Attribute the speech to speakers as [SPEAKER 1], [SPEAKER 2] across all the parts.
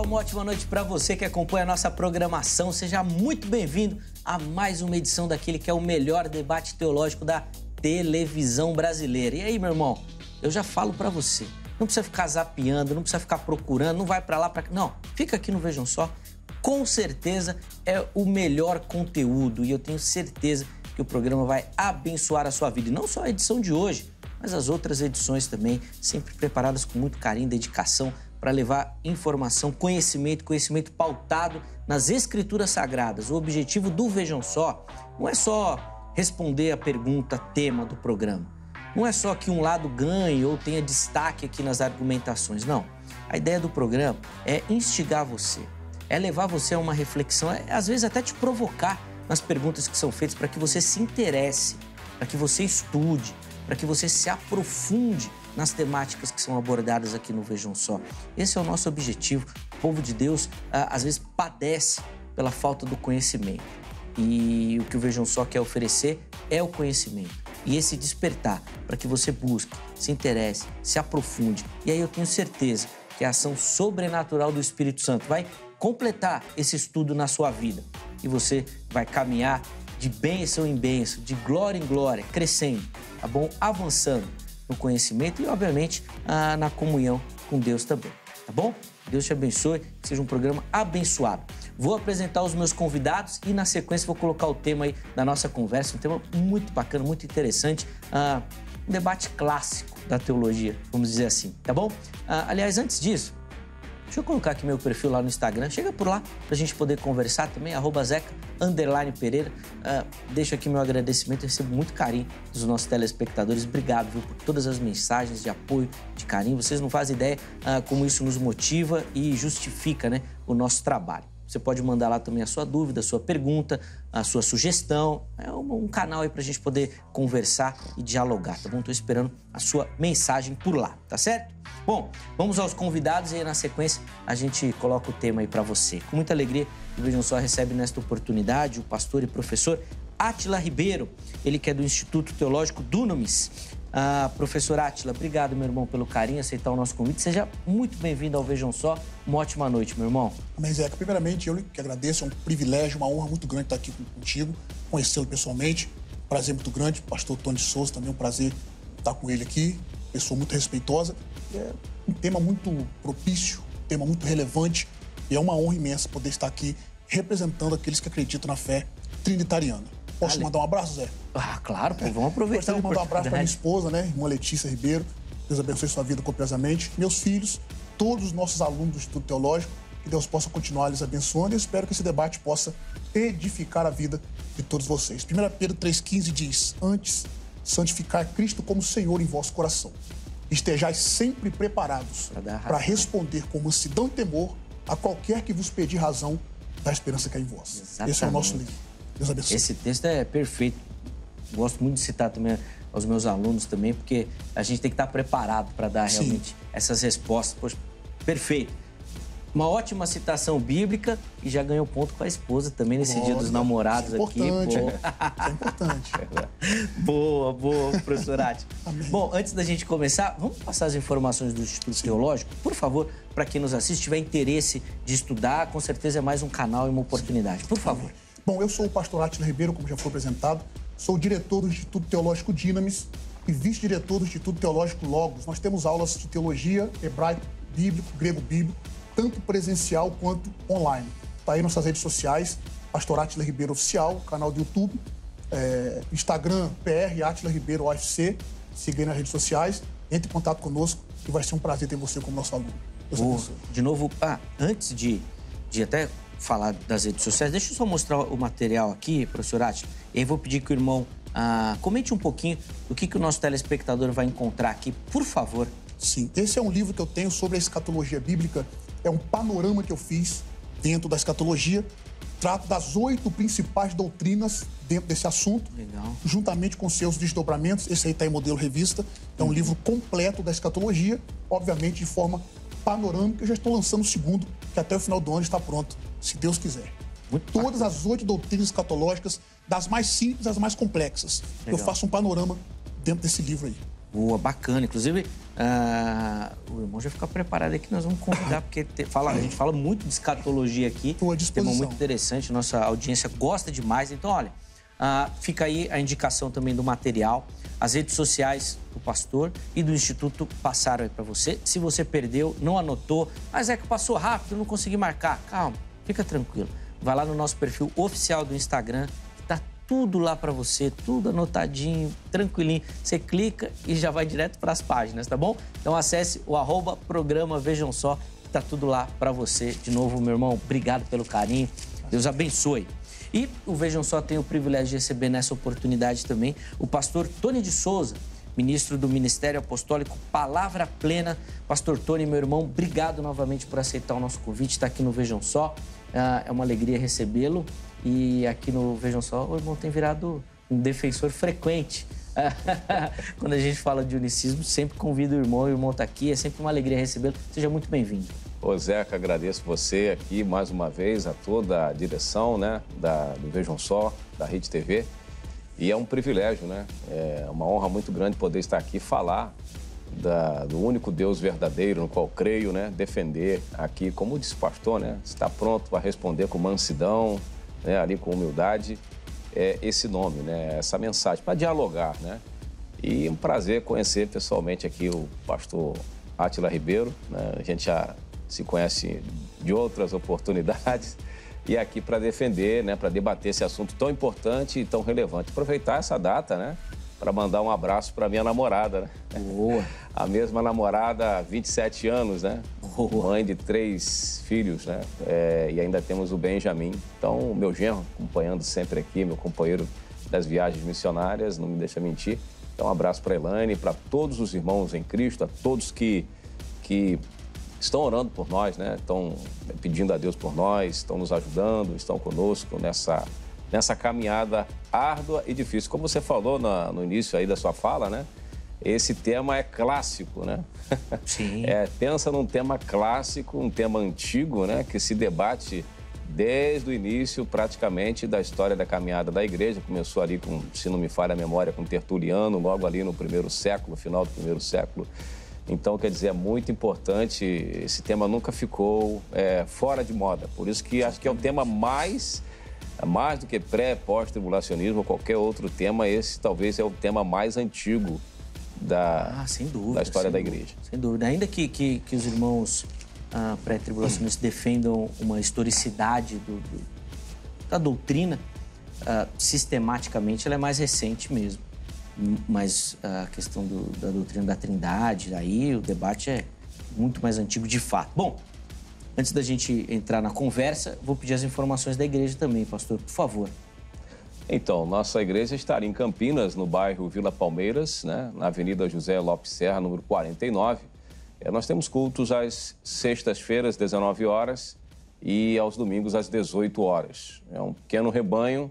[SPEAKER 1] pessoal, uma ótima noite para você que acompanha a nossa programação. Seja muito bem-vindo a mais uma edição daquele que é o melhor debate teológico da televisão brasileira. E aí, meu irmão, eu já falo para você, não precisa ficar zapeando, não precisa ficar procurando, não vai para lá, para não, fica aqui no Vejam Só. Com certeza é o melhor conteúdo e eu tenho certeza que o programa vai abençoar a sua vida. E não só a edição de hoje, mas as outras edições também, sempre preparadas com muito carinho, e dedicação, para levar informação, conhecimento, conhecimento pautado nas escrituras sagradas. O objetivo do Vejam Só não é só responder a pergunta tema do programa. Não é só que um lado ganhe ou tenha destaque aqui nas argumentações, não. A ideia do programa é instigar você, é levar você a uma reflexão, é às vezes até te provocar nas perguntas que são feitas para que você se interesse, para que você estude, para que você se aprofunde nas temáticas que são abordadas aqui no Vejam Só. Esse é o nosso objetivo. O povo de Deus às vezes padece pela falta do conhecimento. E o que o Vejam Só quer oferecer é o conhecimento. E esse despertar para que você busque, se interesse, se aprofunde. E aí eu tenho certeza que a ação sobrenatural do Espírito Santo vai completar esse estudo na sua vida. E você vai caminhar de bênção em bênção, de glória em glória, crescendo, tá bom? Avançando no conhecimento e, obviamente, ah, na comunhão com Deus também. Tá bom? Deus te abençoe, que seja um programa abençoado. Vou apresentar os meus convidados e, na sequência, vou colocar o tema aí da nossa conversa, um tema muito bacana, muito interessante. Ah, um debate clássico da teologia, vamos dizer assim, tá bom? Ah, aliás, antes disso, Deixa eu colocar aqui meu perfil lá no Instagram. Chega por lá para a gente poder conversar também. Arroba Zeca, underline Pereira. Uh, deixo aqui meu agradecimento. Eu recebo muito carinho dos nossos telespectadores. Obrigado viu, por todas as mensagens de apoio, de carinho. Vocês não fazem ideia uh, como isso nos motiva e justifica né, o nosso trabalho. Você pode mandar lá também a sua dúvida, a sua pergunta, a sua sugestão. É um, um canal aí para a gente poder conversar e dialogar, tá bom? Estou esperando a sua mensagem por lá, tá certo? Bom, vamos aos convidados e aí na sequência a gente coloca o tema aí para você. Com muita alegria, o Vejam Só recebe nesta oportunidade o pastor e professor Atila Ribeiro, ele que é do Instituto Teológico Dunamis, ah, professor Atila, obrigado, meu irmão, pelo carinho, aceitar o nosso convite. Seja muito bem-vindo ao Vejam Só. Uma ótima noite, meu
[SPEAKER 2] irmão. Amém, Zeca. Primeiramente, eu que agradeço. É um privilégio, uma honra muito grande estar aqui contigo, conhecê-lo pessoalmente. Prazer muito grande. Pastor Tony Souza também, é um prazer estar com ele aqui. Pessoa muito respeitosa. É um tema muito propício, um tema muito relevante. E é uma honra imensa poder estar aqui representando aqueles que acreditam na fé trinitariana. Posso mandar um abraço, Zé? Ah, claro, pô, vamos aproveitar. Gostaria de mandar um abraço para minha esposa, né? Irmã Letícia Ribeiro. Deus abençoe sua vida copiosamente. Meus filhos, todos os nossos alunos do Instituto Teológico, que Deus possa continuar lhes abençoando. E espero que esse debate possa edificar a vida de todos vocês. 1 Pedro 3,15 diz: Antes, santificar Cristo como Senhor em vosso coração. Estejais sempre preparados para responder com mansidão e temor a qualquer que vos pedir razão da esperança que é em vós. Exatamente. Esse é o nosso livro.
[SPEAKER 1] Deus abençoe. Esse texto é perfeito. Gosto muito de citar também aos meus alunos também, porque a gente tem que estar preparado para dar Sim. realmente essas respostas. Poxa, perfeito. Uma ótima citação bíblica e já ganhou ponto com a esposa também nesse dia dos namorados isso é importante, aqui. É. é importante. boa, boa, professor Ati. Bom, antes da gente começar, vamos passar as informações do Instituto Sim. Teológico? Por favor, para quem nos assiste, tiver interesse de estudar, com certeza é mais um canal e uma oportunidade. Por favor. Amém.
[SPEAKER 2] Bom, eu sou o pastor Átila Ribeiro, como já foi apresentado, sou diretor do Instituto Teológico Dinamis e vice-diretor do Instituto Teológico Logos. Nós temos aulas de teologia, hebraico, bíblico, grego bíblico, tanto presencial quanto online. Está aí nossas redes sociais, pastor Átila Ribeiro Oficial, canal do YouTube, é, Instagram, PR Átila Ribeiro OFC, siga aí nas redes sociais, entre em contato conosco e vai ser um prazer ter você como nosso aluno. oh,
[SPEAKER 1] de novo, ah, antes de, de até falar das redes sociais, deixa eu só mostrar o material aqui, professor Ati, e aí vou pedir que o irmão ah, comente um pouquinho do que, que o nosso telespectador vai encontrar aqui,
[SPEAKER 2] por favor. Sim, esse é um livro que eu tenho sobre a escatologia bíblica, é um panorama que eu fiz dentro da escatologia, trato das oito principais doutrinas dentro desse assunto, Legal. juntamente com seus desdobramentos. Esse aí está em modelo revista. É um uhum. livro completo da escatologia, obviamente de forma panorâmica. Eu já estou lançando o segundo, que até o final do ano está pronto se Deus quiser. Muito Todas bacana. as oito doutrinas escatológicas, das mais simples às mais complexas. Legal. Eu faço um panorama dentro desse livro aí.
[SPEAKER 1] Boa, bacana. Inclusive, uh, o irmão já fica preparado aqui, nós vamos convidar, porque te, fala, a gente fala muito de escatologia aqui. Estou à disposição. Tema muito interessante, nossa audiência gosta demais. Então, olha, uh, fica aí a indicação também do material, as redes sociais do pastor e do Instituto passaram aí para você. Se você perdeu, não anotou, mas é que passou rápido, não consegui marcar, calma Fica tranquilo. Vai lá no nosso perfil oficial do Instagram, tá tudo lá para você, tudo anotadinho, tranquilinho. Você clica e já vai direto para as páginas, tá bom? Então acesse o arroba programa Vejam Só, que tá tudo lá para você. De novo, meu irmão, obrigado pelo carinho. Deus abençoe. E o Vejam Só tem o privilégio de receber nessa oportunidade também o pastor Tony de Souza, ministro do Ministério Apostólico Palavra Plena. Pastor Tony, meu irmão, obrigado novamente por aceitar o nosso convite, está aqui no Vejam Só. Ah, é uma alegria recebê-lo. E aqui no Vejam Só, o irmão tem virado um defensor frequente. Quando a gente fala de unicismo, sempre convido o irmão, o irmão está aqui, é sempre uma alegria recebê-lo. Seja muito bem-vindo.
[SPEAKER 3] Ô Zeca, agradeço você aqui mais uma vez, a toda a direção né, da, do Vejam Só, da Rede TV. E é um privilégio, né? É uma honra muito grande poder estar aqui falar da, do único Deus verdadeiro no qual creio, né? Defender aqui, como disse o pastor, né? Está pronto para responder com mansidão, né? ali com humildade, é, esse nome, né? Essa mensagem, para dialogar, né? E um prazer conhecer pessoalmente aqui o pastor Átila Ribeiro, né? A gente já se conhece de outras oportunidades e aqui para defender, né? Para debater esse assunto tão importante e tão relevante. Aproveitar essa data, né? para mandar um abraço para minha namorada, né? Boa. A mesma namorada há 27 anos, né? Boa. Mãe de três filhos, né? É, e ainda temos o Benjamin. Então, o meu genro, acompanhando sempre aqui, meu companheiro das viagens missionárias, não me deixa mentir. Então, um abraço para Elaine, para todos os irmãos em Cristo, a todos que, que estão orando por nós, né? Estão pedindo a Deus por nós, estão nos ajudando, estão conosco nessa nessa caminhada árdua e difícil. Como você falou na, no início aí da sua fala, né? Esse tema é clássico, né? Sim. É, pensa num tema clássico, um tema antigo, né? Que se debate desde o início praticamente da história da caminhada da igreja. Começou ali com, se não me falha a memória, com Tertuliano, logo ali no primeiro século, final do primeiro século. Então, quer dizer, é muito importante, esse tema nunca ficou é, fora de moda. Por isso que acho que é o tema mais é mais do que pré, pós-tribulacionismo ou qualquer outro tema, esse talvez é o tema mais antigo da, ah, dúvida, da história da igreja. Dúvida,
[SPEAKER 1] sem dúvida. Ainda que, que, que os irmãos ah, pré-tribulacionistas hum. defendam uma historicidade do, do, da doutrina, ah, sistematicamente ela é mais recente mesmo. Mas a questão do, da doutrina da trindade, aí o debate é muito mais antigo de fato. Bom, Antes da gente entrar na conversa, vou pedir as informações da igreja também, pastor, por favor.
[SPEAKER 3] Então, nossa igreja estará em Campinas, no bairro Vila Palmeiras, né, na Avenida José Lopes Serra, número 49. É, nós temos cultos às sextas-feiras, 19 horas, e aos domingos, às 18 horas. É um pequeno rebanho,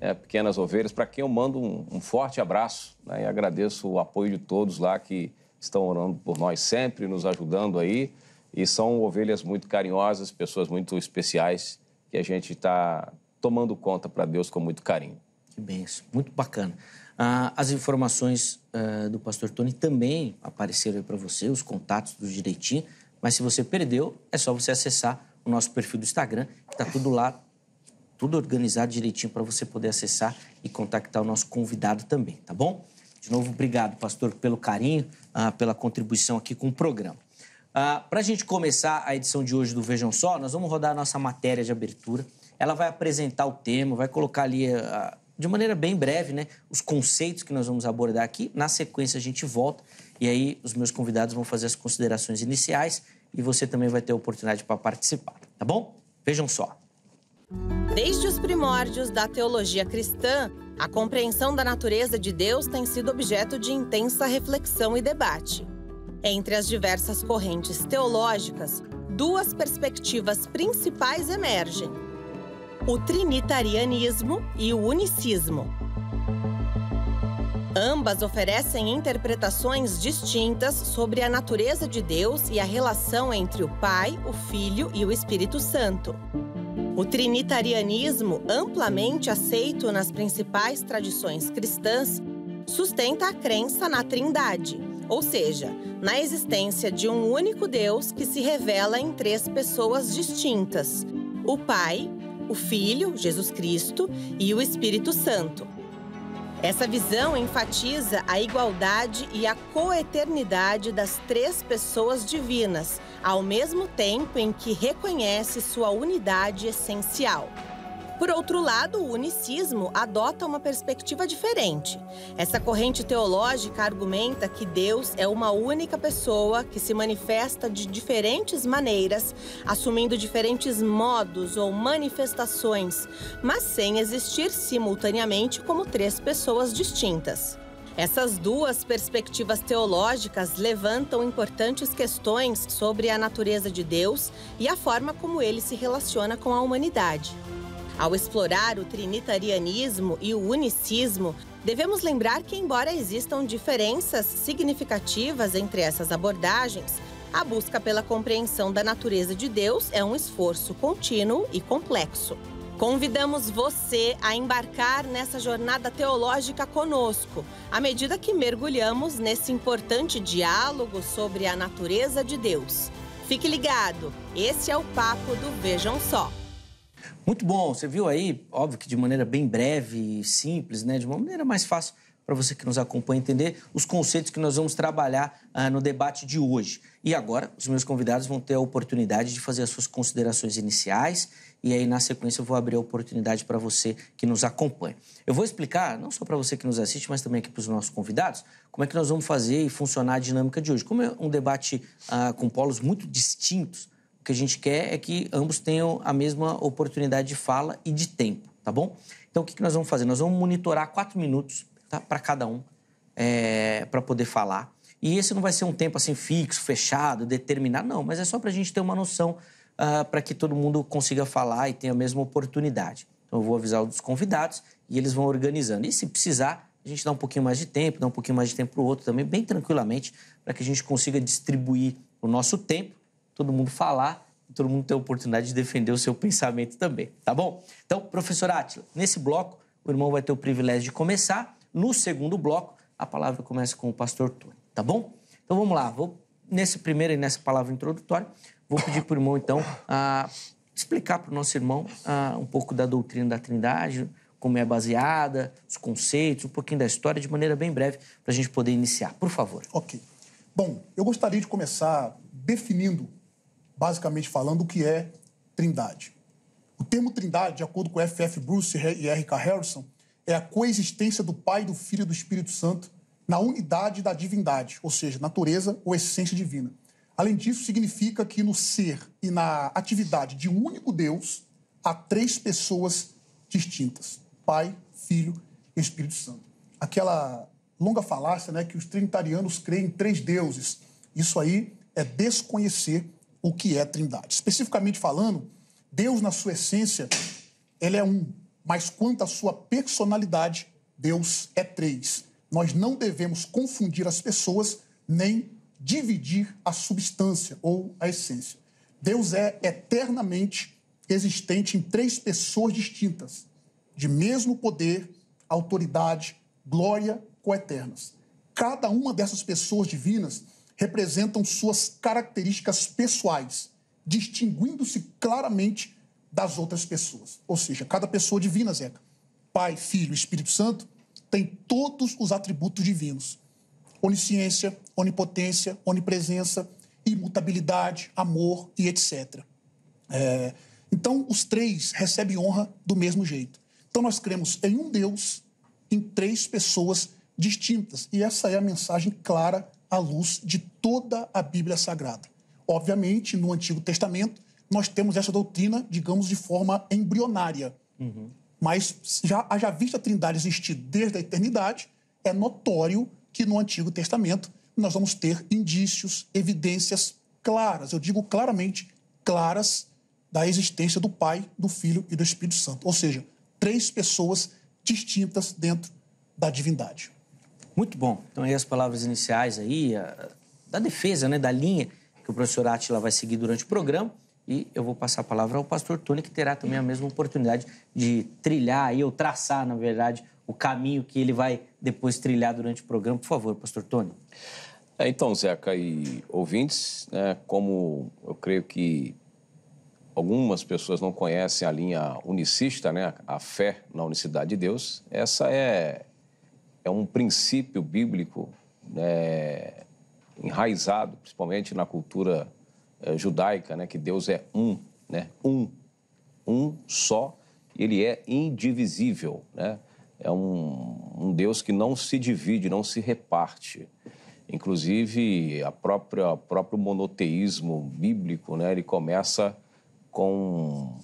[SPEAKER 3] né, pequenas ovelhas, para quem eu mando um, um forte abraço né, e agradeço o apoio de todos lá que estão orando por nós sempre, nos ajudando aí. E são ovelhas muito carinhosas, pessoas muito especiais, que a gente está tomando conta para Deus com muito carinho.
[SPEAKER 4] Que benção,
[SPEAKER 1] muito bacana. Ah, as informações ah, do pastor Tony também apareceram aí para você, os contatos do Direitinho, mas se você perdeu, é só você acessar o nosso perfil do Instagram, que está tudo lá, tudo organizado direitinho para você poder acessar e contactar o nosso convidado também, tá bom? De novo, obrigado, pastor, pelo carinho, ah, pela contribuição aqui com o programa. Ah, para a gente começar a edição de hoje do Vejam Só, nós vamos rodar a nossa matéria de abertura. Ela vai apresentar o tema, vai colocar ali, ah, de maneira bem breve, né, os conceitos que nós vamos abordar aqui. Na sequência, a gente volta e aí os meus convidados vão fazer as considerações iniciais e você também vai ter a oportunidade para participar, tá bom? Vejam só.
[SPEAKER 4] Desde os primórdios da teologia cristã, a compreensão da natureza de Deus tem sido objeto de intensa reflexão e debate. Entre as diversas correntes teológicas, duas perspectivas principais emergem: o trinitarianismo e o unicismo. Ambas oferecem interpretações distintas sobre a natureza de Deus e a relação entre o Pai, o Filho e o Espírito Santo. O trinitarianismo, amplamente aceito nas principais tradições cristãs, sustenta a crença na Trindade, ou seja, na existência de um único Deus que se revela em três pessoas distintas: o Pai, o Filho, Jesus Cristo, e o Espírito Santo. Essa visão enfatiza a igualdade e a coeternidade das três pessoas divinas, ao mesmo tempo em que reconhece sua unidade essencial. Por outro lado, o unicismo adota uma perspectiva diferente. Essa corrente teológica argumenta que Deus é uma única pessoa que se manifesta de diferentes maneiras, assumindo diferentes modos ou manifestações, mas sem existir simultaneamente como três pessoas distintas. Essas duas perspectivas teológicas levantam importantes questões sobre a natureza de Deus e a forma como ele se relaciona com a humanidade. Ao explorar o trinitarianismo e o unicismo, devemos lembrar que, embora existam diferenças significativas entre essas abordagens, a busca pela compreensão da natureza de Deus é um esforço contínuo e complexo. Convidamos você a embarcar nessa jornada teológica conosco, à medida que mergulhamos nesse importante diálogo sobre a natureza de Deus. Fique ligado, esse é o papo do Vejam Só.
[SPEAKER 1] Muito bom. Você viu aí, óbvio que de maneira bem breve e simples, né? De uma maneira mais fácil para você que nos acompanha entender os conceitos que nós vamos trabalhar ah, no debate de hoje. E agora, os meus convidados vão ter a oportunidade de fazer as suas considerações iniciais e aí, na sequência, eu vou abrir a oportunidade para você que nos acompanha. Eu vou explicar, não só para você que nos assiste, mas também aqui para os nossos convidados, como é que nós vamos fazer e funcionar a dinâmica de hoje. Como é um debate ah, com polos muito distintos, que a gente quer é que ambos tenham a mesma oportunidade de fala e de tempo, tá bom? Então, o que, nós vamos fazer? Nós vamos monitorar quatro minutos tá, para cada um, é, eh, para poder falar. E esse não vai ser um tempo assim fixo, fechado, determinado, não, mas é só para a gente ter uma noção uh, ah, para que todo mundo consiga falar e tenha a mesma oportunidade. Então, eu vou avisar os convidados e eles vão organizando. E se precisar, a gente dá um pouquinho mais de tempo, dá um pouquinho mais de tempo para o outro também, bem tranquilamente, para que a gente consiga distribuir o nosso tempo todo mundo falar e todo mundo ter a oportunidade de defender o seu pensamento também, tá bom? Então, professor Átila, nesse bloco, o irmão vai ter o privilégio de começar. No segundo bloco, a palavra começa com o pastor Tony, tá bom? Então vamos lá, vou nesse primeiro e nessa palavra introdutória, vou pedir para o irmão então a explicar para o nosso irmão a, um pouco da doutrina da Trindade, como é baseada, os conceitos, um pouquinho da história, de maneira bem breve, para a gente poder iniciar. Por favor. Ok.
[SPEAKER 2] Bom, eu gostaria de começar definindo basicamente falando, o que é trindade. O termo trindade, de acordo com F.F. Bruce e R.K. Harrison, é a coexistência do Pai, do Filho e do Espírito Santo na unidade da divindade, ou seja, natureza ou essência divina. Além disso, significa que no ser e na atividade de um único Deus há três pessoas distintas: Pai, Filho e Espírito Santo. Aquela longa falácia, né, que os trinitarianos creem em três deuses. Isso aí é desconhecer o que é trindade. Especificamente falando, Deus, na sua essência, ele é um, mas quanto à sua personalidade, Deus é três. Nós não devemos confundir as pessoas nem dividir a substância ou a essência. Deus é eternamente existente em três pessoas distintas, de mesmo poder, autoridade, glória coeternas. Cada uma dessas pessoas divinas representam suas características pessoais, distinguindo-se claramente das outras pessoas. Ou seja, cada pessoa divina, Zeca, Pai, Filho, Espírito Santo, tem todos os atributos divinos: onisciência, onipotência, onipresença, imutabilidade, amor e etc. É, então, os três recebem honra do mesmo jeito. Então, nós cremos em um Deus, em três pessoas distintas. E essa é a mensagem clara à luz de toda a Bíblia Sagrada. Obviamente, no Antigo Testamento, nós temos essa doutrina, digamos, de forma embrionária. Uhum. Mas, já, haja visto a Trindade existir desde a eternidade, é notório que no Antigo Testamento nós vamos ter indícios, evidências claras, eu digo claramente claras, da existência do Pai, do Filho e do Espírito Santo. Ou seja, três pessoas distintas dentro da divindade.
[SPEAKER 1] Muito bom. Então, aí as palavras iniciais aí, a, da defesa, né, da linha que o professor Atila vai seguir durante o programa. E eu vou passar a palavra ao pastor Tony, que terá também a mesma oportunidade de trilhar aí, ou traçar, na verdade, o caminho que ele vai depois trilhar durante o programa. Por favor, pastor Tony.
[SPEAKER 3] É, então, Zeca e ouvintes, né, como eu creio que algumas pessoas não conhecem a linha unicista, né, a fé na unicidade de Deus, essa é, é um princípio bíblico né, enraizado, principalmente na cultura eh, judaica, né, que Deus é um, né, um, um só, ele é indivisível, né? É um, um Deus que não se divide, não se reparte. Inclusive, a própria, o próprio monoteísmo bíblico, né, ele começa com...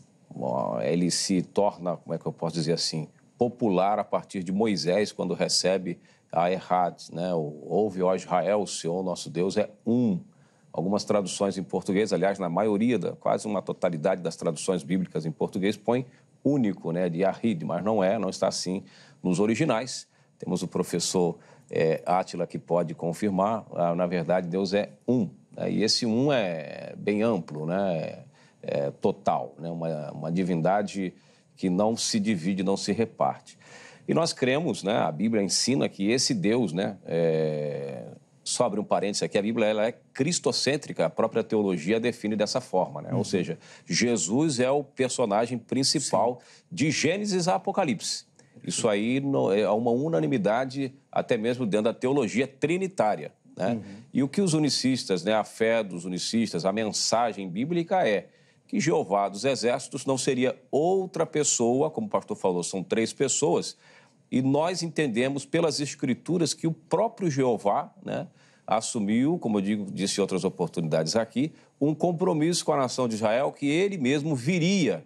[SPEAKER 3] Ele se torna, como é que eu posso dizer assim, popular a partir de Moisés, quando recebe a Errad, né? Ouve, ó Israel, o Senhor nosso Deus é um. Algumas traduções em português, aliás, na maioria, da, quase uma totalidade das traduções bíblicas em português, põe único, né, de Arid, mas não é, não está assim nos originais. Temos o professor é, Átila que pode confirmar. Ah, na verdade, Deus é um. Né? E esse um é bem amplo, né? É, é total, né? Uma, uma divindade que não se divide, não se reparte. E nós cremos, né, a Bíblia ensina que esse Deus, né, é... só abre um parênteses aqui, a Bíblia ela é cristocêntrica, a própria teologia define dessa forma, né? Uhum. ou seja, Jesus é o personagem principal Sim. de Gênesis a Apocalipse. Isso aí é uma unanimidade, até mesmo dentro da teologia trinitária. Né? Uhum. E o que os unicistas, né, a fé dos unicistas, a mensagem bíblica é que Jeová dos Exércitos não seria outra pessoa, como o pastor falou, são três pessoas, e nós entendemos pelas escrituras que o próprio Jeová né, assumiu, como eu digo, disse em outras oportunidades aqui, um compromisso com a nação de Israel que ele mesmo viria.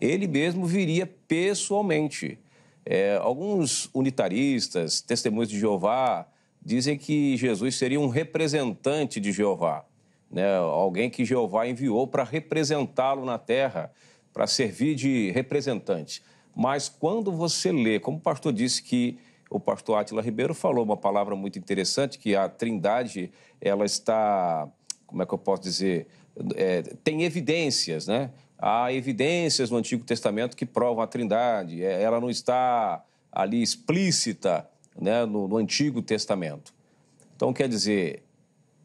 [SPEAKER 3] Ele mesmo viria pessoalmente. É, alguns unitaristas, testemunhos de Jeová, dizem que Jesus seria um representante de Jeová né? alguém que Jeová enviou para representá-lo na terra, para servir de representante. Mas quando você lê, como o pastor disse que o pastor Átila Ribeiro falou uma palavra muito interessante, que a trindade, ela está, como é que eu posso dizer, é, tem evidências, né? Há evidências no Antigo Testamento que provam a trindade, é, ela não está ali explícita né, no, no Antigo Testamento. Então, quer dizer,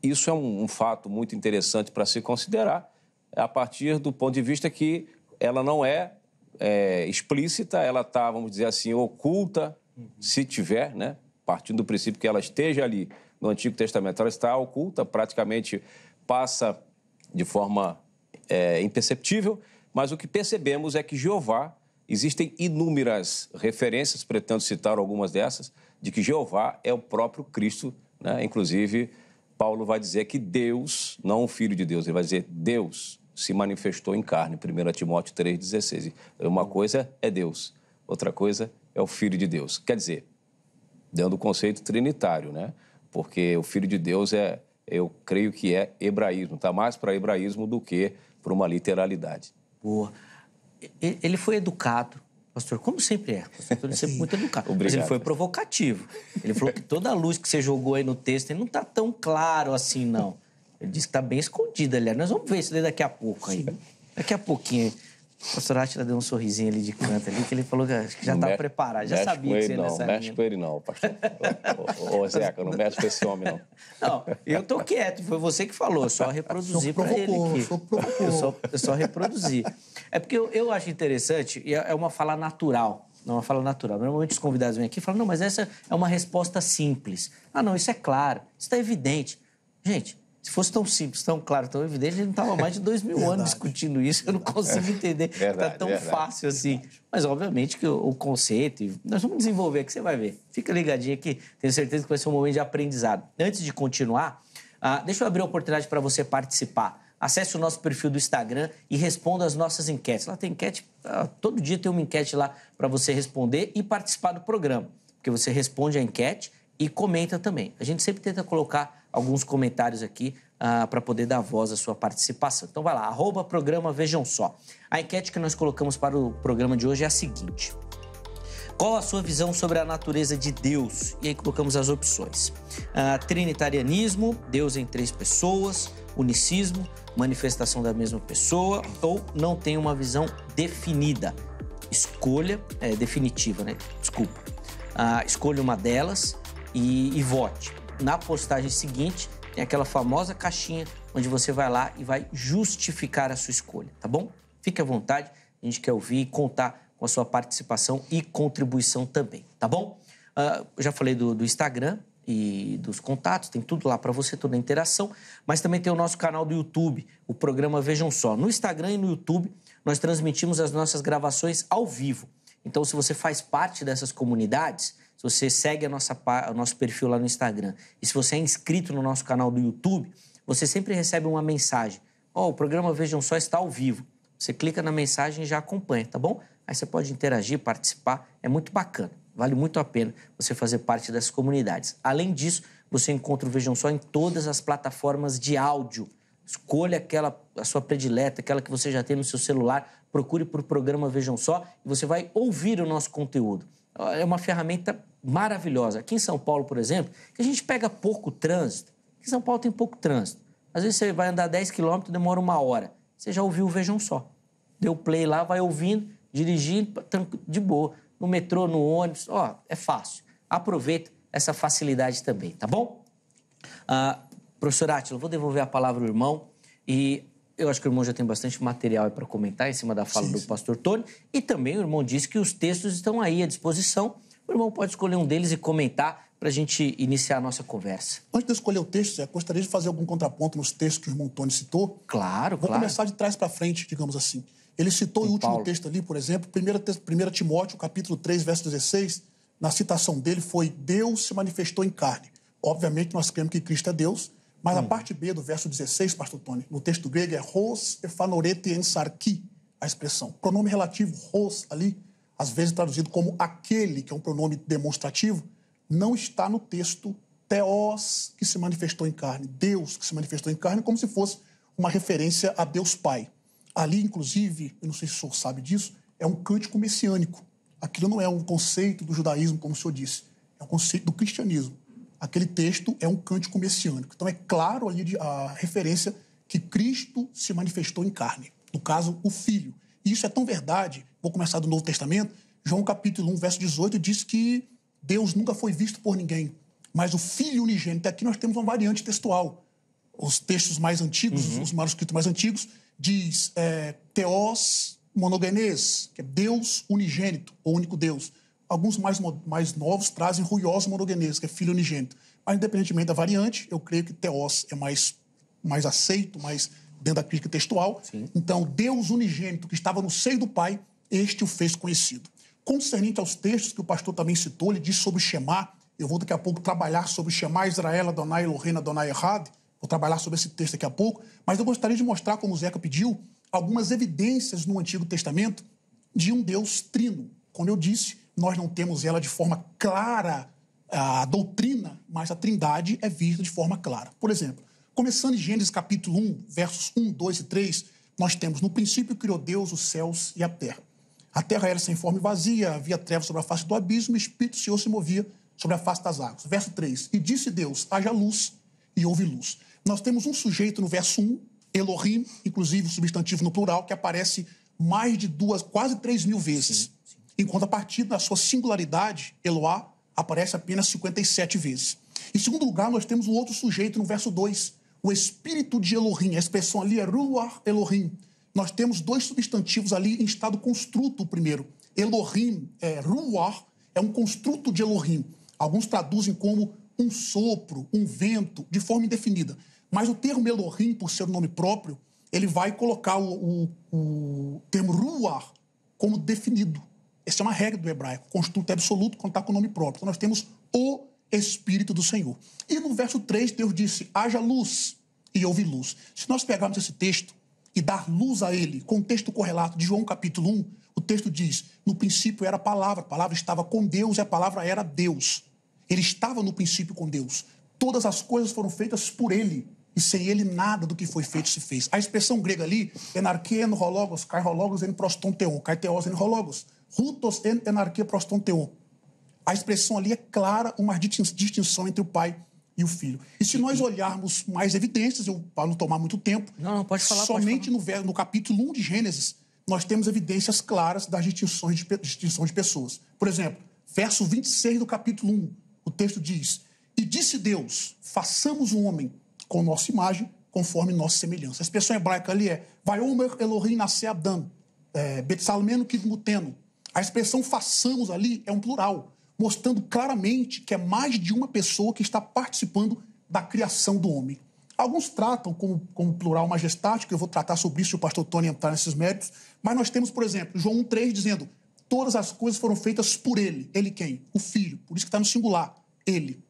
[SPEAKER 3] isso é um, um fato muito interessante para se considerar, a partir do ponto de vista que ela não é, é explícita, ela está, vamos dizer assim, oculta, uhum. se tiver, né? partindo do princípio que ela esteja ali no Antigo Testamento, ela está oculta, praticamente passa de forma é, imperceptível, mas o que percebemos é que Jeová, existem inúmeras referências, pretendo citar algumas dessas, de que Jeová é o próprio Cristo, né? inclusive Paulo vai dizer que Deus, não o Filho de Deus, ele vai dizer Deus se manifestou em carne, 1 Timóteo 3,16. É uma coisa é Deus, outra coisa é o Filho de Deus. Quer dizer, dando o conceito trinitário, né? Porque o Filho de Deus é, eu creio que é hebraísmo, está mais para hebraísmo do que para uma literalidade.
[SPEAKER 1] Boa. Ele foi educado Pastor, como sempre é, pastor, ele é sempre muito educado. Obrigado. Mas ele foi provocativo. Ele falou que toda a luz que você jogou aí no texto ele não está tão claro assim, não. Ele disse que está bem escondida, aliás. Nós vamos ver isso daqui a pouco aí. Daqui a pouquinho. O pastor Atila deu um sorrisinho ali de canto ali, que ele falou que já tá estava preparado, já sabia que você ia não, nessa Não, mexe com
[SPEAKER 3] ele não, pastor. ô, ô, ô, Zeca, não mexe com esse homem não. Não, eu tô quieto, foi você que falou, eu só reproduzi para ele aqui. Só eu, só, eu só reproduzi.
[SPEAKER 1] É porque eu, eu acho interessante, e é, é uma fala natural, não é uma fala natural. Normalmente os convidados vêm aqui e falam, não, mas essa é uma resposta simples. Ah, não, isso é claro, isso está evidente. Gente, se fosse tão simples, tão claro, tão evidente, a gente não estava mais de dois mil anos discutindo isso. Eu não consigo entender que está tão verdade. fácil assim. Mas, obviamente, que o, o, conceito... Nós vamos desenvolver aqui, você vai ver. Fica ligadinho aqui. Tenho certeza que vai ser um momento de aprendizado. Antes de continuar, ah, deixa eu abrir a oportunidade para você participar. Acesse o nosso perfil do Instagram e responda as nossas enquetes. Lá tem enquete... Ah, todo dia tem uma enquete lá para você responder e participar do programa. Porque você responde a enquete e comenta também. A gente sempre tenta colocar alguns comentários aqui uh, ah, para poder dar voz à sua participação. Então vai lá, arroba programa Vejam Só. A enquete que nós colocamos para o programa de hoje é a seguinte. Qual a sua visão sobre a natureza de Deus? E aí colocamos as opções. Uh, trinitarianismo, Deus em três pessoas, unicismo, manifestação da mesma pessoa, ou não tem uma visão definida. Escolha, é, definitiva, né? Desculpa. Uh, escolha uma delas e, e vote na postagem seguinte tem aquela famosa caixinha onde você vai lá e vai justificar a sua escolha, tá bom? Fique à vontade, a gente quer ouvir e contar com a sua participação e contribuição também, tá bom? Uh, já falei do, do Instagram, e dos contatos, tem tudo lá para você, toda a interação, mas também tem o nosso canal do YouTube, o programa Vejam Só. No Instagram e no YouTube, nós transmitimos as nossas gravações ao vivo. Então, se você faz parte dessas comunidades, se você segue a nossa, o nosso perfil lá no Instagram e se você é inscrito no nosso canal do YouTube, você sempre recebe uma mensagem. Ó, oh, o programa Vejam Só está ao vivo. Você clica na mensagem e já acompanha, tá bom? Aí você pode interagir, participar, é muito bacana. Vale muito a pena você fazer parte dessas comunidades. Além disso, você encontra o Vejam Só em todas as plataformas de áudio. Escolha aquela a sua predileta, aquela que você já tem no seu celular, procure por programa Vejam Só e você vai ouvir o nosso conteúdo é uma ferramenta maravilhosa. Aqui em São Paulo, por exemplo, a gente pega pouco trânsito. Aqui em São Paulo tem pouco trânsito. Às vezes você vai andar 10 quilômetros, demora uma hora. Você já ouviu Vejam Só. Deu play lá, vai ouvindo, dirigindo, de boa. No metrô, no ônibus, ó, é fácil. Aproveita essa facilidade também, tá bom? Ah, professor Átila, vou devolver a palavra ao irmão e eu acho que o irmão já tem bastante material para comentar em cima da fala sim, do sim. pastor Tony. E também o irmão disse que os textos estão aí à disposição. O irmão pode escolher um deles e comentar para a gente iniciar a nossa conversa.
[SPEAKER 2] Antes de eu escolher o texto, eu gostaria de fazer algum contraponto nos textos que o irmão Tony citou. Claro, Vou claro. começar de trás para frente, digamos assim. Ele citou o último Paulo. texto ali, por exemplo, 1 Timóteo, capítulo 3, verso 16. Na citação dele foi Deus se manifestou em carne. Obviamente, nós cremos que Cristo é Deus, mas hum. a parte B do verso 16, pastor Tony, no texto grego é hos efanorete ensarki, a expressão. Pronome relativo, ros ali, às vezes traduzido como aquele, que é um pronome demonstrativo, não está no texto teós, que se manifestou em carne, Deus que se manifestou em carne, como se fosse uma referência a Deus Pai. Ali, inclusive, eu não sei se o senhor sabe disso, é um cântico messiânico. Aquilo não é um conceito do judaísmo, como o senhor disse, é um conceito do cristianismo aquele texto é um cântico messiânico. Então é claro ali a referência que Cristo se manifestou em carne, no caso, o Filho. E isso é tão verdade, vou começar do Novo Testamento, João capítulo 1, verso 18 diz que Deus nunca foi visto por ninguém, mas o Filho unigênito, aqui nós temos uma variante textual. Os textos mais antigos, uhum. os manuscritos mais antigos, diz é, eh, Teós monogenês, que é Deus unigênito, o único Deus. Alguns mais, mais novos trazem ruiós monogeneses, que é filho unigênito. Mas, independentemente da variante, eu creio que teos é mais, mais aceito, mais dentro da crítica textual. Sim. Então, Deus unigênito que estava no seio do Pai, este o fez conhecido. Concernente aos textos que o pastor também citou, ele diz sobre Shemá. Eu vou daqui a pouco trabalhar sobre Shemá Israel, Adonai Lorena Adonai Errad. Vou trabalhar sobre esse texto daqui a pouco. Mas eu gostaria de mostrar, como o Zeca pediu, algumas evidências no Antigo Testamento de um Deus trino. Como eu disse, nós não temos ela de forma clara, a doutrina, mas a trindade é vista de forma clara. Por exemplo, começando em Gênesis capítulo 1, versos 1, 2 e 3, nós temos: No princípio criou Deus os céus e a terra. A terra era sem forma e vazia, havia trevas sobre a face do abismo, e o Espírito do Senhor se movia sobre a face das águas. Verso 3: E disse Deus: haja luz, e houve luz. Nós temos um sujeito no verso 1, Elohim, inclusive o substantivo no plural, que aparece mais de duas, quase três mil vezes. Sim enquanto a partir da sua singularidade, Eloá aparece apenas 57 vezes. Em segundo lugar, nós temos um outro sujeito no verso 2, o espírito de Elohim, a expressão ali é Ruach Elohim. Nós temos dois substantivos ali em estado construto, o primeiro. Elohim, é, Ruach, é um construto de Elohim. Alguns traduzem como um sopro, um vento, de forma indefinida. Mas o termo Elohim, por ser o nome próprio, ele vai colocar o, o, o termo Ruach como definido, essa é uma regra do hebraico, construto absoluto quando está com o nome próprio. Então nós temos o Espírito do Senhor. E no verso 3, Deus disse: haja luz e houve luz. Se nós pegarmos esse texto e dar luz a ele, com o texto correlato de João capítulo 1, o texto diz: no princípio era a palavra, a palavra estava com Deus e a palavra era Deus. Ele estava no princípio com Deus. Todas as coisas foram feitas por ele. E sem ele, nada do que foi feito se fez. A expressão grega ali, enarqueno, Hologos, kai Hologos, en proston teon, kai teos, en Hologos. Rutos en enarquia é prostonteo. A expressão ali é clara uma distinção entre o pai e o filho. E se nós olharmos mais evidências, para não tomar muito tempo, não, não, pode falar, somente pode falar. No, no capítulo 1 de Gênesis, nós temos evidências claras das distinções de, distinção de pessoas. Por exemplo, verso 26 do capítulo 1, o texto diz: E disse Deus: façamos um homem com nossa imagem, conforme nossa semelhança. A expressão hebraica ali é Vaiomer Elohim nascer Adão, é, Betsalmeno Kidmuteno, a expressão façamos ali é um plural, mostrando claramente que é mais de uma pessoa que está participando da criação do homem. Alguns tratam como, como plural majestático, eu vou tratar sobre isso se o pastor Tony entrar nesses méritos, mas nós temos, por exemplo, João 1,3 dizendo: todas as coisas foram feitas por ele. Ele quem? O filho. Por isso que está no singular. Ele.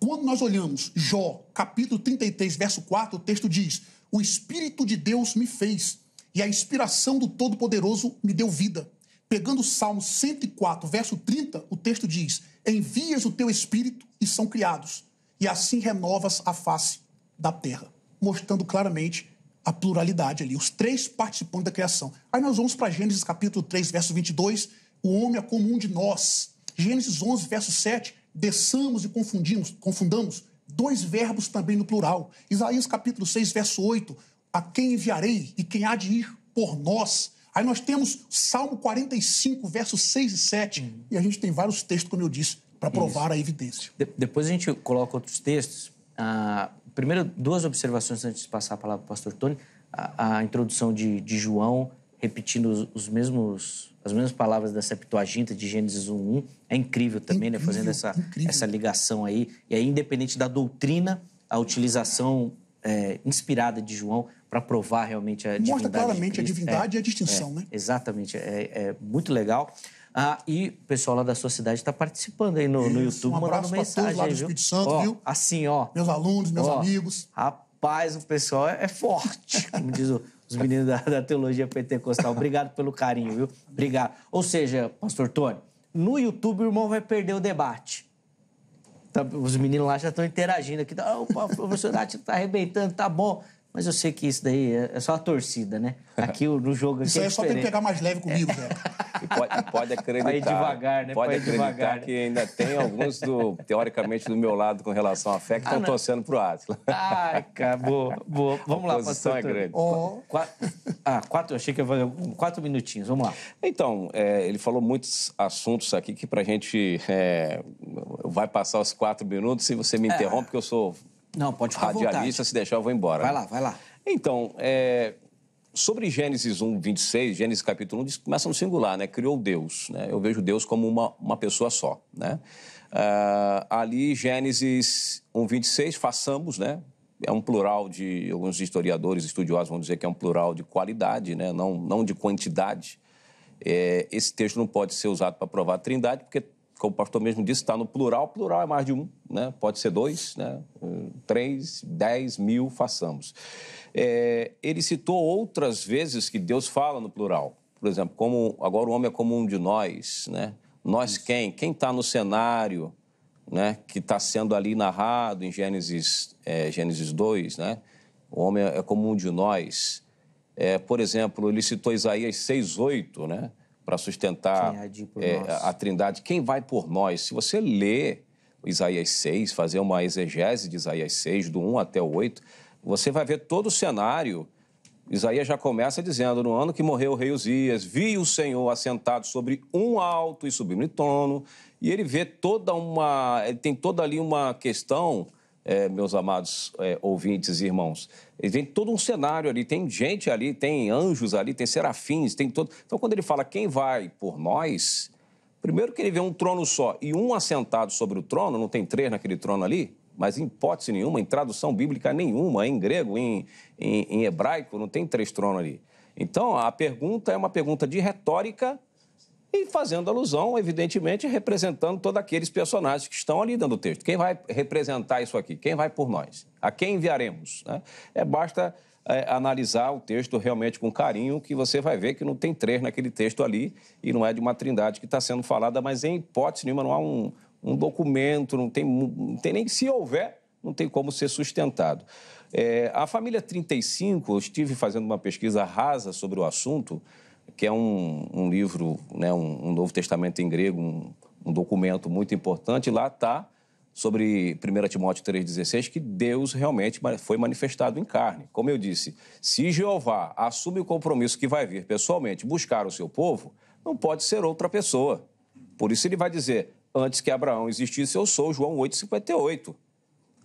[SPEAKER 2] Quando nós olhamos Jó, capítulo 33, verso 4, o texto diz: O Espírito de Deus me fez, e a inspiração do Todo-Poderoso me deu vida. Pegando o Salmo 104, verso 30, o texto diz: Envias o teu espírito e são criados, e assim renovas a face da terra, mostrando claramente a pluralidade ali, os três participantes da criação. Aí nós vamos para Gênesis capítulo 3, verso 22, o homem é como um de nós. Gênesis 11, verso 7, desçamos e confundimos, confundamos dois verbos também no plural. Isaías capítulo 6, verso 8, a quem enviarei e quem há de ir por nós. Aí nós temos Salmo 45, versos 6 e 7, uhum. e a gente tem vários textos, como eu disse, para provar Isso. a evidência.
[SPEAKER 1] De depois a gente coloca outros textos. Ah, primeiro, duas observações antes de passar a palavra para o pastor Tony. A, a introdução de, de, João, repetindo os, os, mesmos, as mesmas palavras da Septuaginta, de Gênesis 1.1, é incrível também, incrível, né? Fazendo essa, essa ligação aí. E aí, independente da doutrina, a utilização é, inspirada de João para provar realmente a divindade. Mostra claramente a divindade é, e a é, distinção, é, né? Exatamente, é, é, muito legal. Ah, e o pessoal lá da cidade está participando aí no, Isso, no YouTube, um mandando mensagem. Todos lá do Espírito Santo, ó, viu? Assim, ó. Meus alunos, meus ó, amigos. Rapaz, o pessoal é, é, forte, como diz o, os meninos da, da teologia pentecostal. Obrigado pelo carinho, viu? Obrigado. Ou seja, pastor Tony, no YouTube o irmão vai perder o debate Tá, os meninos lá já estão interagindo aqui. Tá, o professor Nath está arrebentando, tá bom. Mas eu sei que isso daí é, é só a torcida, né? Aqui no jogo aqui Isso é aí é só tem
[SPEAKER 3] que pegar
[SPEAKER 2] mais leve comigo, velho.
[SPEAKER 3] E pode, pode acreditar. Aí devagar, né? Pode acreditar devagar, né? que né? ainda tem alguns, do, teoricamente, do meu lado com relação à fé que estão ah, torcendo pro Atlas. Ai, cara, boa, boa. Vamos lá, pastor. é grande. Oh. Quatro, ah, quatro, achei que ia fazer
[SPEAKER 1] quatro minutinhos, vamos lá.
[SPEAKER 3] Então, é, ele falou muitos assuntos aqui que pra gente é, vai passar os quatro minutos se você me é. interrompe, é. porque eu sou
[SPEAKER 1] não, pode ficar Radialista,
[SPEAKER 3] se deixar, eu vou embora. Vai lá, vai lá. Então, é, sobre Gênesis 1, 26, Gênesis capítulo 1, começa no singular, né? Criou Deus, né? Eu vejo Deus como uma, uma pessoa só, né? Uh, ali, Gênesis 1, 26, façamos, né? É um plural de, alguns historiadores, estudiosos vão dizer que é um plural de qualidade, né? Não, não de quantidade. É, esse texto não pode ser usado para provar a trindade, porque como o pastor mesmo disse, está no plural. Plural é mais de um, né? pode ser dois, né? Eh, três, dez mil, façamos. É, ele citou outras vezes que Deus fala no plural. Por exemplo, como agora o homem é como um de nós. Né? Nós quem? Quem está no cenário né? que está sendo ali narrado em Gênesis, é, Gênesis 2? Né? O homem é como um de nós. É, por exemplo, ele citou Isaías 6,8, né? para sustentar é, a trindade. Quem vai por nós? Se você ler Isaías 6, fazer uma exegese de Isaías 6, do 1 até o 8, você vai ver todo o cenário. Isaías já começa dizendo: No ano que morreu o rei Uzias, vi o Senhor assentado sobre um alto e sublime trono. E ele vê toda uma. Ele tem toda ali uma questão é, meus amados é, ouvintes e irmãos. Ele tem todo um cenário ali, tem gente ali, tem anjos ali, tem serafins, tem todo. Então, quando ele fala quem vai por nós, primeiro que ele vê um trono só e um assentado sobre o trono, não tem três naquele trono ali, mas em hipótese nenhuma, em tradução bíblica nenhuma, em grego, em, em, em hebraico, não tem três tronos ali. Então, a pergunta é uma pergunta de retórica e fazendo alusão, evidentemente, representando todos aqueles personagens que estão ali dentro do texto. Quem vai representar isso aqui? Quem vai por nós? A quem enviaremos? Né? É, basta é, analisar o texto realmente com carinho, que você vai ver que não tem três naquele texto ali e não é de uma trindade que está sendo falada, mas em hipótese nenhuma não há um, um documento, não tem, não tem nem se houver, não tem como ser sustentado. É, a família 35, eu estive fazendo uma pesquisa rasa sobre o assunto que é um, um livro, né, um, um, Novo Testamento em grego, um, um documento muito importante. Lá está sobre 1 Timóteo 3,16 que Deus realmente foi manifestado em carne. Como eu disse, se Jeová assume o compromisso que vai vir pessoalmente buscar o seu povo, não pode ser outra pessoa. Por isso ele vai dizer: Antes que Abraão existisse, eu sou, João 8,58.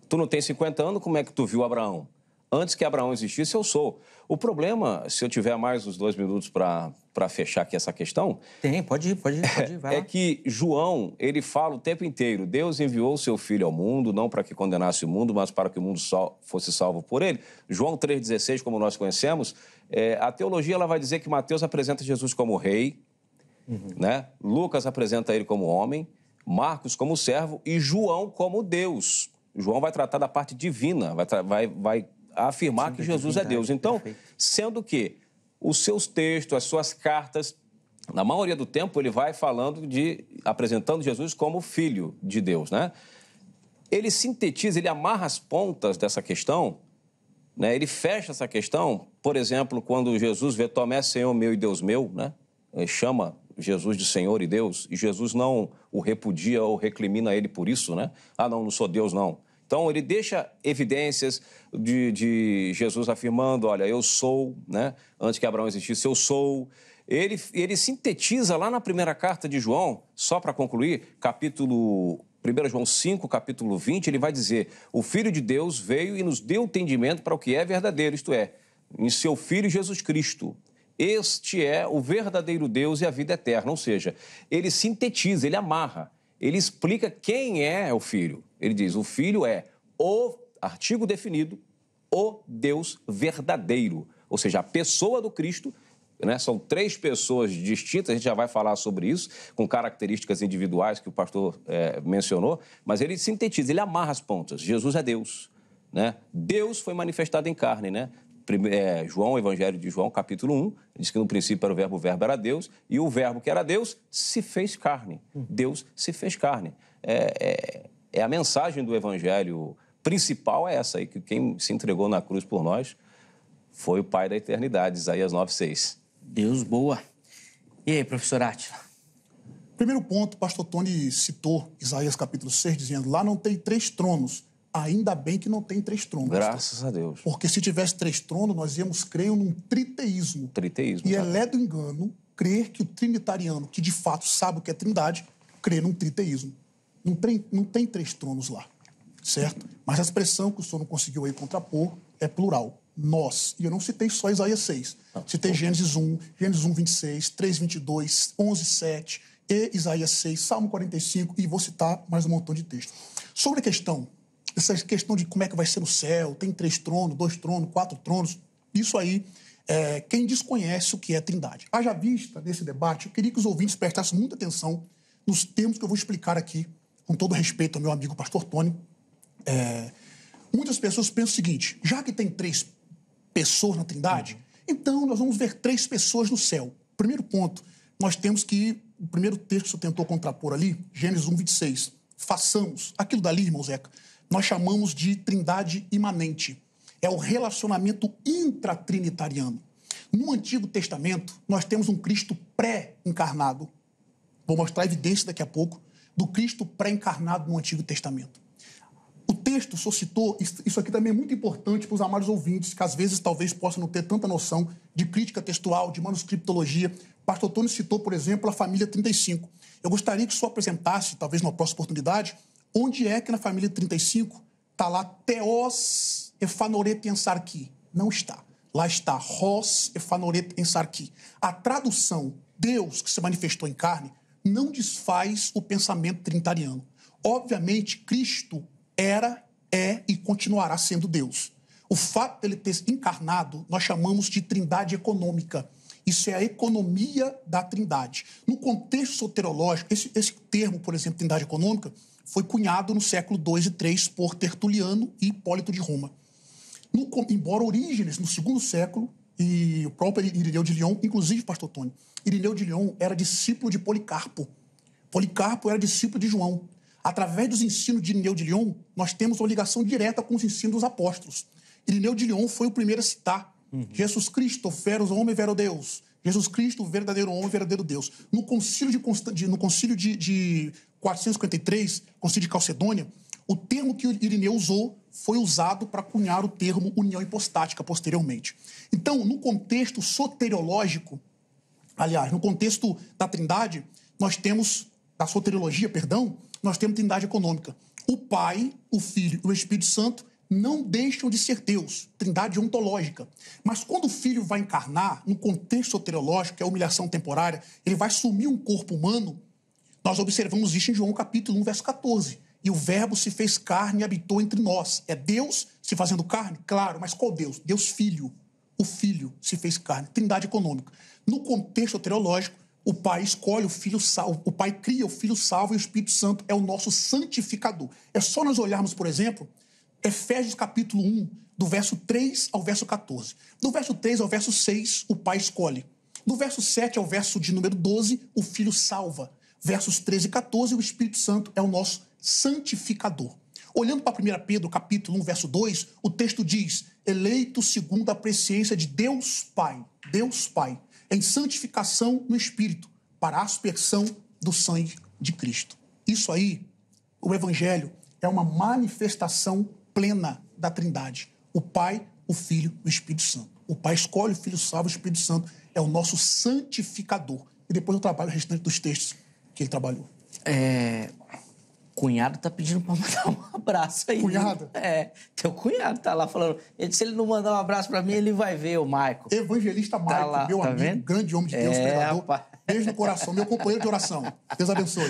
[SPEAKER 3] Tu não tem 50 anos, como é que tu viu Abraão? Antes que Abraão existisse, eu sou. O problema, se eu tiver mais uns dois minutos para fechar aqui essa questão. Tem, pode ir, pode ir, pode ir, vai É lá. que João, ele fala o tempo inteiro: Deus enviou o seu filho ao mundo, não para que condenasse o mundo, mas para que o mundo fosse salvo por ele. João 3,16, como nós conhecemos, é, a teologia ela vai dizer que Mateus apresenta Jesus como rei, uhum. né? Lucas apresenta ele como homem, Marcos como servo e João como Deus. João vai tratar da parte divina, vai, vai, vai a afirmar que é Jesus é Deus. Então, sendo que os seus textos, as suas cartas, na maioria do tempo ele vai falando de apresentando Jesus como filho de Deus, né? Ele sintetiza, ele amarra as pontas dessa questão, né? Ele fecha essa questão, por exemplo, quando Jesus vê Tomé Senhor meu e Deus meu, né? Ele chama Jesus de Senhor e Deus, e Jesus não o repudia ou recrimina ele por isso, né? Ah, não, não sou Deus não. Então, ele deixa evidências de, de Jesus afirmando: olha, eu sou, né? antes que Abraão existisse, eu sou. Ele, ele sintetiza lá na primeira carta de João, só para concluir, capítulo 1 João 5, capítulo 20, ele vai dizer: O Filho de Deus veio e nos deu entendimento para o que é verdadeiro, isto é, em seu Filho Jesus Cristo. Este é o verdadeiro Deus e a vida eterna. Ou seja, ele sintetiza, ele amarra ele explica quem é o filho. Ele diz: o filho é o artigo definido, o Deus verdadeiro, ou seja, a pessoa do Cristo. Né? São três pessoas distintas, a gente já vai falar sobre isso, com características individuais que o pastor é, mencionou, mas ele sintetiza, ele amarra as pontas. Jesus é Deus. Né? Deus foi manifestado em carne, né? é, João, Evangelho de João, capítulo 1, diz que no princípio era o verbo, o verbo era Deus, e o verbo que era Deus se fez carne. Uhum. Deus se fez carne. É, é, é a mensagem do Evangelho principal é essa aí, que quem se entregou na cruz por nós foi o Pai da Eternidade, Isaías 6. Deus boa. E aí, professor Átila?
[SPEAKER 2] Primeiro ponto, pastor Tony citou Isaías capítulo 6, dizendo, lá não tem três tronos, Ainda bem que não tem três tronos. Graças a Deus. Porque se tivesse três tronos, nós íamos crer num triteísmo. Triteísmo. E tá. é lé do engano crer que o trinitariano, que de fato sabe o que é trindade, crê num triteísmo. Não tem, não tem três tronos lá, certo? Mas a expressão que o senhor não conseguiu aí contrapor é plural. Nós. E eu não citei só Isaías 6. Ah, citei pô. Gênesis 1, Gênesis 1, 26, 3, 22, 11, 7, e Isaías 6, Salmo 45, e vou citar mais um montão de texto. Sobre a questão essa questão de como é que vai ser o céu, tem três tronos, dois tronos, quatro tronos, isso aí é quem desconhece o que é trindade. Haja vista nesse debate, eu queria que os ouvintes prestassem muita atenção nos termos que eu vou explicar aqui, com todo respeito ao meu amigo pastor Tony. É, muitas pessoas pensam o seguinte, já que tem três pessoas na trindade, uhum. então nós vamos ver três pessoas no céu. Primeiro ponto, nós temos que, o primeiro texto que você tentou contrapor ali, Gênesis 1, 26, façamos, aquilo dali, irmão Zeca, nós chamamos de trindade imanente. É o relacionamento intratrinitariano. No Antigo Testamento, nós temos um Cristo pré-encarnado. Vou mostrar evidência daqui a pouco do Cristo pré-encarnado no Antigo Testamento. O texto suscitou, isso aqui também é muito importante para os amados ouvintes, que às vezes talvez possam não ter tanta noção de crítica textual, de manuscriptologia. Pastor Antônio citou, por exemplo, a família 35. Eu gostaria que o senhor apresentasse, talvez numa próxima oportunidade, Onde é que na família 35 está lá teos efanorê pensar que? Não está. Lá está ros efanorê pensar que. A tradução Deus que se manifestou em carne não desfaz o pensamento trinitariano. Obviamente, Cristo era, é e continuará sendo Deus. O fato dele ter encarnado, nós chamamos de trindade econômica. Isso é a economia da trindade. No contexto soterológico, esse, esse termo, por exemplo, trindade econômica, foi cunhado no século II e III por Tertuliano e Hipólito de Roma. No, embora Orígenes, no segundo século, e o próprio Irineu de Lyon, inclusive, pastor Tony, Irineu de Lyon era discípulo de Policarpo. Policarpo era discípulo de João. Através dos ensinos de Irineu de Lyon, nós temos uma ligação direta com os ensinos dos apóstolos. Irineu de Lyon foi o primeiro a citar uhum. Jesus Cristo, veros homem, vero Deus. Jesus Cristo, verdadeiro homem, verdadeiro Deus. No concílio de, Constan... no concílio de, de 453, Concílio de Calcedônia, o termo que Irineu usou foi usado para cunhar o termo união hipostática posteriormente. Então, no contexto soteriológico, aliás, no contexto da Trindade, nós temos da soteriologia, perdão, nós temos Trindade econômica. O Pai, o Filho e o Espírito Santo não deixam de ser Deus, Trindade ontológica. Mas quando o Filho vai encarnar, no contexto soteriológico, que é a humilhação temporária, ele vai assumir um corpo humano, nós observamos isso em João capítulo 1, verso 14. E o verbo se fez carne e habitou entre nós. É Deus se fazendo carne? Claro, mas qual Deus? Deus filho. O filho se fez carne, trindade econômica. No contexto teológico, o pai escolhe o filho salvo, o pai cria o filho salvo e o Espírito Santo é o nosso santificador. É só nós olharmos, por exemplo, Efésios capítulo 1, do verso 3 ao verso 14. Do verso 3 ao verso 6, o pai escolhe. Do verso 7 ao verso de número 12, o filho salva versos 13 e 14, o Espírito Santo é o nosso santificador. Olhando para 1 Pedro, capítulo 1, verso 2, o texto diz: "Eleito segundo a presciência de Deus Pai, Deus Pai, em santificação no espírito, para a aspersão do sangue de Cristo". Isso aí, o evangelho é uma manifestação plena da Trindade, o Pai, o Filho e o Espírito Santo. O Pai escolhe, o Filho salva, o Espírito Santo é o nosso santificador. E depois eu trabalho o restante dos textos que ele trabalhou. É. Cunhado tá pedindo pra mandar um abraço aí. Cunhado? É. Teu cunhado tá lá falando. Ele, se
[SPEAKER 1] ele não mandar um abraço pra mim, ele vai ver o Maico. Evangelista tá Maico, tá lá, meu tá amigo, vendo? grande homem de Deus, é,
[SPEAKER 2] pregador. Beijo no coração, meu companheiro de oração. Deus abençoe.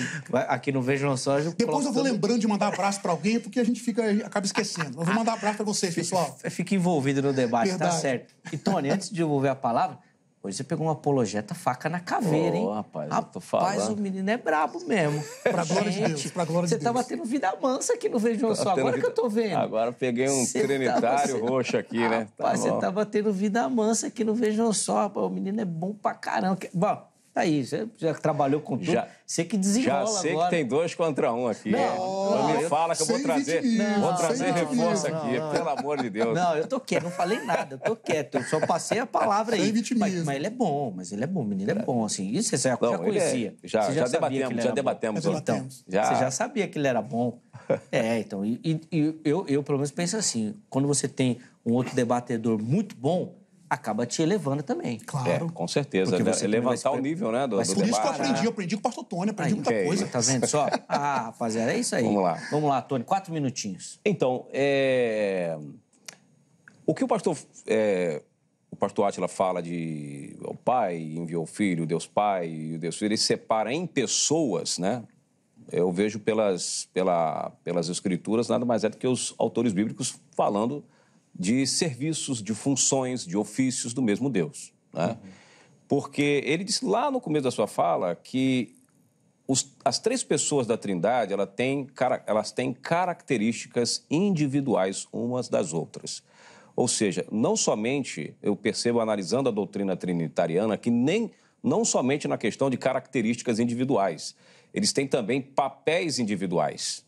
[SPEAKER 1] Aqui no Vejo Não Só. Eu Depois eu vou
[SPEAKER 2] lembrando de mandar abraço pra alguém, porque a gente fica, acaba esquecendo. Eu vou mandar abraço pra vocês, pessoal. Fica
[SPEAKER 1] envolvido no debate, tá Verdade. tá certo. E, Tony, antes de eu devolver a palavra, Hoje você pegou um apologeta tá faca na caveira, hein? Oh,
[SPEAKER 3] rapaz, rapaz o
[SPEAKER 1] menino é brabo mesmo. pra glória de Deus, pra glória de tá Deus. Você tava tendo vida mansa aqui no Vejo tá Só, agora vida... que eu tô vendo. Agora
[SPEAKER 3] peguei um cê trinitário roxo aqui, né? Rapaz, tá você tava
[SPEAKER 1] tendo vida mansa aqui no Vejo Só. O menino é bom pra caramba. Bom, Tá aí, você já trabalhou com tudo. Já, você que desenrola Já sei agora. que tem
[SPEAKER 3] dois contra um aqui. Não, não me fala que eu vou trazer, vou trazer reforço aqui, não, pelo amor de Deus. Não, eu tô
[SPEAKER 1] quieto, não falei nada, eu tô quieto. Eu só passei a palavra aí. Mas, mas, ele é bom, mas ele é bom, menino é bom, assim. Isso você já, não, já conhecia. É, já, já, já, debatemos, já debatemos. Então, já. você já sabia que ele era bom. É, então, e, e eu, eu, pelo menos, penso assim, quando você tem um outro debatedor muito bom, acaba te elevando também. Claro. É,
[SPEAKER 3] com certeza. É, você levantar o nível, né? Do, do por isso que eu aprendi, né? eu aprendi com o pastor
[SPEAKER 1] Tony, aprendi aí, muita okay. coisa. Tá vendo só? Ah, rapaziada, é isso aí. Vamos lá.
[SPEAKER 3] Vamos lá, Tony, quatro minutinhos. Então, é... o que o pastor. É... O pastor Átila fala de o pai enviou o filho, Deus pai e o Deus filho, ele separa em pessoas, né? Eu vejo pelas, pela, pelas escrituras nada mais é do que os autores bíblicos falando de serviços, de funções, de ofícios do mesmo Deus. Né? Uhum. Porque ele disse lá no começo da sua fala que os, as três pessoas da Trindade ela tem, elas têm características individuais umas das outras. Ou seja, não somente eu percebo analisando a doutrina trinitariana que nem não somente na questão de características individuais, eles têm também papéis individuais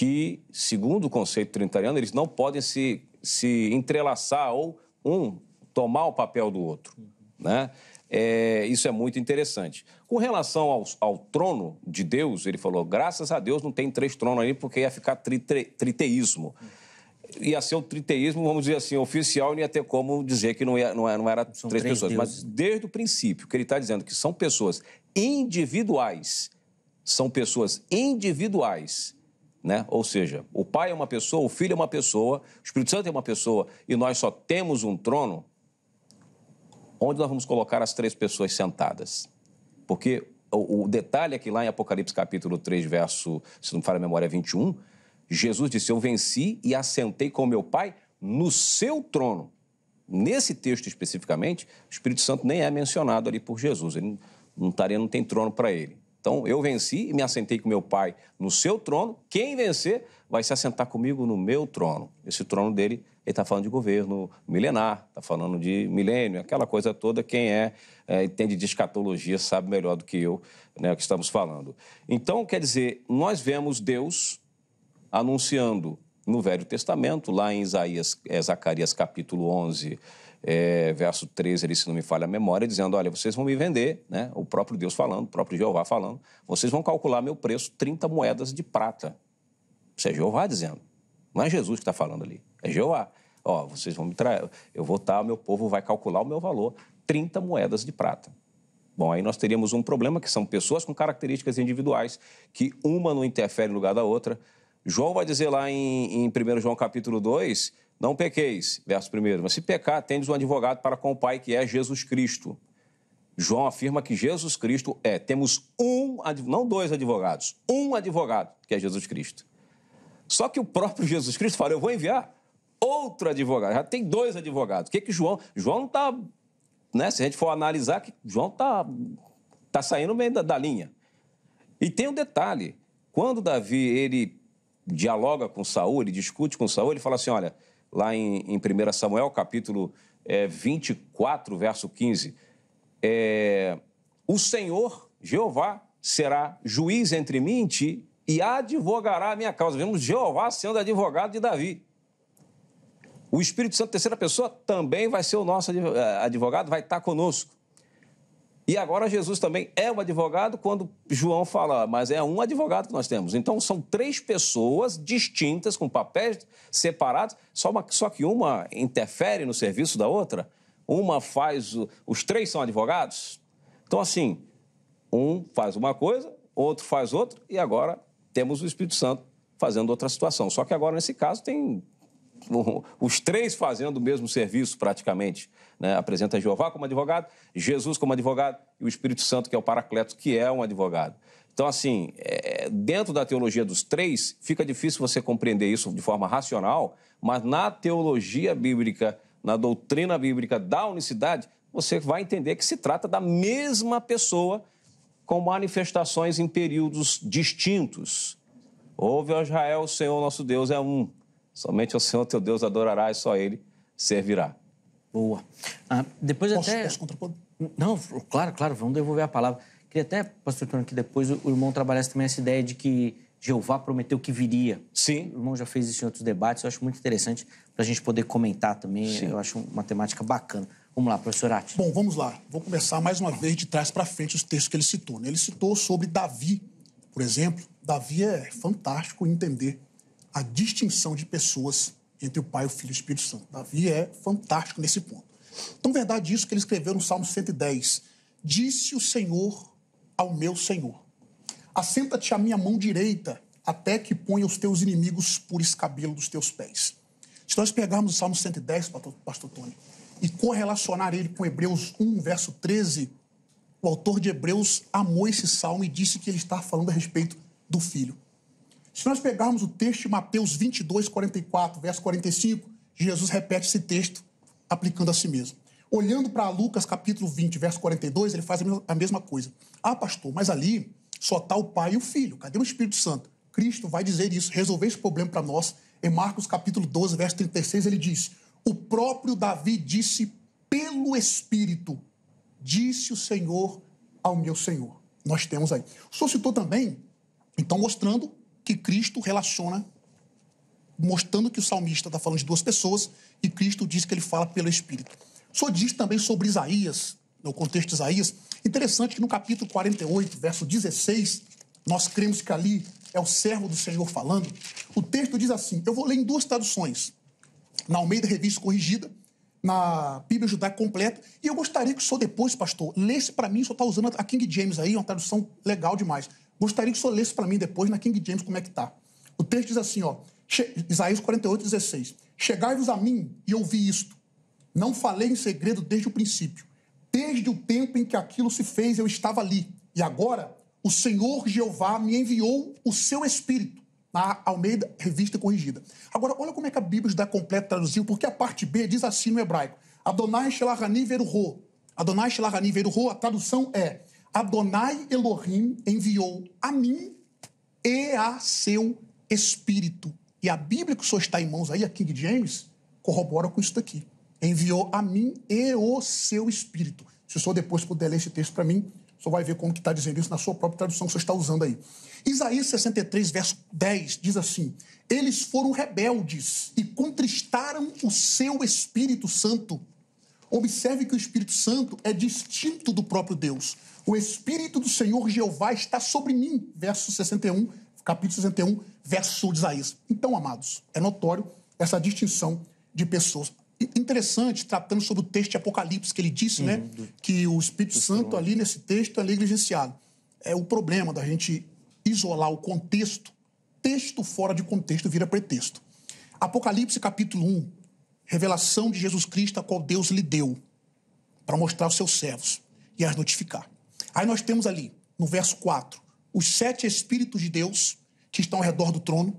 [SPEAKER 3] que, segundo o conceito trinitariano, eles não podem se, se entrelaçar ou um tomar o papel do outro. Né? É, isso é muito interessante. Com relação ao, ao, trono de Deus, ele falou: graças a Deus não tem três tronos aí, porque ia ficar tri, tri, triteísmo. Ia ser o triteísmo, vamos dizer assim, oficial, não ia ter como dizer que não, ia, não, era, três, três pessoas. Deuses. Mas desde o princípio, que ele está dizendo que são pessoas individuais, são pessoas individuais né? Ou seja, o pai é uma pessoa, o filho é uma pessoa, o Espírito Santo é uma pessoa e nós só temos um trono onde nós vamos colocar as três pessoas sentadas. Porque o, o detalhe é que lá em Apocalipse capítulo 3, verso, se não me falha a memória, 21, Jesus disse: Eu venci e assentei com meu Pai no seu trono. Nesse texto especificamente, o Espírito Santo nem é mencionado ali por Jesus. Ele não, não, não tem trono para ele. Então eu venci e me assentei com meu pai no seu trono. Quem vencer vai se assentar comigo no meu trono. Esse trono dele, ele está falando de governo milenar, está falando de milênio, aquela coisa toda. Quem é, é, entende de escatologia sabe melhor do que eu né, que estamos falando. Então, quer dizer, nós vemos Deus anunciando no Velho Testamento, lá em Isaías, é, Zacarias capítulo 11, é, verso 13 ali, se não me falha a memória, dizendo: Olha, vocês vão me vender, né? o próprio Deus falando, o próprio Jeová falando, vocês vão calcular meu preço 30 moedas de prata. Isso é Jeová dizendo. Não é Jesus que está falando ali, é Jeová. Ó, vocês vão me trair, eu vou estar, tá, meu povo vai calcular o meu valor, 30 moedas de prata. Bom, aí nós teríamos um problema que são pessoas com características individuais, que uma não interfere no lugar da outra. João vai dizer lá em, em 1 João capítulo 2, não pequeis, verso 1. Mas se pecar, tendes um advogado para com o Pai, que é Jesus Cristo. João afirma que Jesus Cristo é. Temos um, não dois advogados, um advogado, que é Jesus Cristo. Só que o próprio Jesus Cristo fala: Eu vou enviar outro advogado. Já tem dois advogados. O que que João. João está. Né, se a gente for analisar, que João está tá saindo meio da, da linha. E tem um detalhe: quando Davi ele dialoga com Saul, ele discute com Saul, ele fala assim: Olha lá em, em 1 Samuel, capítulo é, 24, verso 15. É, o Senhor, Jeová, será juiz entre mim e ti e advogará a minha causa. Vemos Jeová sendo advogado de Davi. O Espírito Santo, terceira pessoa, também vai ser o nosso é, advogado, vai estar conosco. E agora Jesus também é um advogado quando João fala, ah, mas é um advogado que nós temos. Então são três pessoas distintas, com papéis separados, só, uma, só que uma interfere no serviço da outra. Uma faz. O, os três são advogados? Então, assim, um faz uma coisa, outro faz outra, e agora temos o Espírito Santo fazendo outra situação. Só que agora, nesse caso, tem os três fazendo o mesmo serviço praticamente. Né? Apresenta Jeová como advogado, Jesus como advogado e o Espírito Santo, que é o Paracleto, que é um advogado. Então, assim, é, dentro da teologia dos três, fica difícil você compreender isso de forma racional, mas na teologia bíblica, na doutrina bíblica da unicidade, você vai entender que se trata da mesma pessoa com manifestações em períodos distintos. Ouve, ó Israel, o Senhor nosso Deus é um. Somente o Senhor teu Deus adorará e só Ele servirá.
[SPEAKER 1] Boa. Ah, depois posso, até. Posso Não, claro, claro, vamos devolver a palavra. Queria até, pastor Tono, que depois o irmão trabalhasse também essa ideia de que Jeová prometeu que viria. Sim. O irmão já fez isso em outros debates, eu acho muito interessante para a gente poder comentar também. Sim. Eu acho uma temática bacana. Vamos lá, professor Ati.
[SPEAKER 2] Bom, vamos lá. Vou começar mais uma vez de trás para frente os textos que ele citou. Né? Ele citou sobre Davi, por exemplo. Davi é fantástico em entender a distinção de pessoas entre o Pai, o Filho e o Espírito Santo. Davi é fantástico nesse ponto. Então, verdade é isso que ele escreveu no Salmo 110. Disse o Senhor ao meu Senhor, assenta-te à minha mão direita, até que ponha os teus inimigos por escabelo dos teus pés. Se nós pegarmos o Salmo 110, pastor Tony, e correlacionar ele com Hebreus 1, verso 13, o autor de Hebreus amou esse salmo e disse que ele está falando a respeito do filho. Se nós pegarmos o texto de Mateus 22, 44, verso 45, Jesus repete esse texto aplicando a si mesmo. Olhando para Lucas capítulo 20, verso 42, ele faz a mesma coisa. Ah, pastor, mas ali só está o pai e o filho. Cadê o Espírito Santo? Cristo vai dizer isso, resolver esse problema para nós. Em Marcos capítulo 12, verso 36, ele diz: O próprio Davi disse pelo Espírito, disse o Senhor ao meu Senhor. Nós temos aí. O senhor citou também, então mostrando que Cristo relaciona, mostrando que o salmista está falando de duas pessoas, e Cristo diz que ele fala pelo Espírito. Só diz também sobre Isaías, no contexto de Isaías. Interessante que no capítulo 48, verso 16, nós cremos que ali é o servo do Senhor falando. O texto diz assim: eu vou ler em duas traduções, na Almeida Revista Corrigida, na Bíblia Judaica Completa, e eu gostaria que o senhor depois, pastor, lesse para mim, o senhor está usando a King James aí, uma tradução legal demais. Gostaria que o senhor lesse para mim depois na King James como é que tá. O texto diz assim, ó, Isaías 48, 16. Chegai-vos a mim e ouvi isto. Não falei em segredo desde o princípio. Desde o tempo em que aquilo se fez, eu estava ali. E agora, o Senhor Jeová me enviou o seu Espírito. Na Almeida, revista corrigida. Agora, olha como é que a Bíblia dá completa traduziu, porque a parte B diz assim no hebraico. Adonai Shelahani Veruho. Adonai Shelahani Veruho, a tradução é Adonai Elohim enviou a mim e a seu espírito. E a Bíblia que o senhor está em mãos aí, a King James, corrobora com isso daqui. Enviou a mim e o seu espírito. Se o senhor depois puder ler esse texto para mim, o senhor vai ver como que está dizendo isso na sua própria tradução que o senhor está usando aí. Isaías 63, verso 10, diz assim: Eles foram rebeldes e contristaram o seu Espírito Santo. Observe que o Espírito Santo é distinto do próprio Deus. O Espírito do Senhor Jeová está sobre mim. Verso 61, capítulo 61, verso de Isaías. Então, amados, é notório essa distinção de pessoas. Interessante, tratando sobre o texto de Apocalipse, que ele disse, né, uhum, né? Do, que o Espírito Santo, ali nesse texto, é negligenciado. É o problema da gente isolar o contexto. Texto fora de contexto vira pretexto. Apocalipse, capítulo 1, revelação de Jesus Cristo, a qual Deus lhe deu para mostrar aos seus servos e as notificar. Aí nós temos ali, no verso 4, os sete Espíritos de Deus que estão ao redor do trono.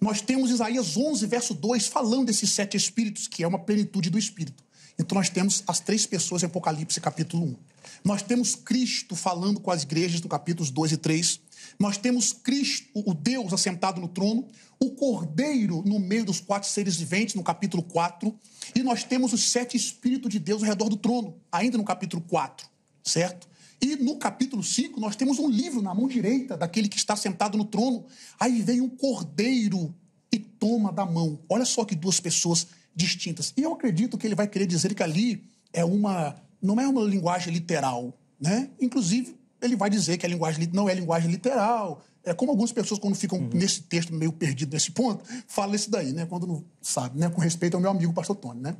[SPEAKER 2] Nós temos Isaías 11, verso 2, falando desses sete Espíritos, que é uma plenitude do Espírito. Então nós temos as três pessoas em Apocalipse, capítulo 1. Nós temos Cristo falando com as igrejas no capítulos 2 e 3. Nós temos Cristo, o Deus, assentado no trono, o Cordeiro no meio dos quatro seres viventes, no capítulo 4. E nós temos os sete Espíritos de Deus ao redor do trono, ainda no capítulo 4, certo? E no capítulo 5, nós temos um livro na mão direita daquele que está sentado no trono. Aí vem um cordeiro e toma da mão. Olha só que duas pessoas distintas. E eu acredito que ele vai querer dizer que ali é uma. não é uma linguagem literal. Né? Inclusive, ele vai dizer que a linguagem não é linguagem literal. É como algumas pessoas, quando ficam uhum. nesse texto meio perdido nesse ponto, falam isso daí, né? Quando não sabe, né? Com respeito ao meu amigo pastor Tony, né?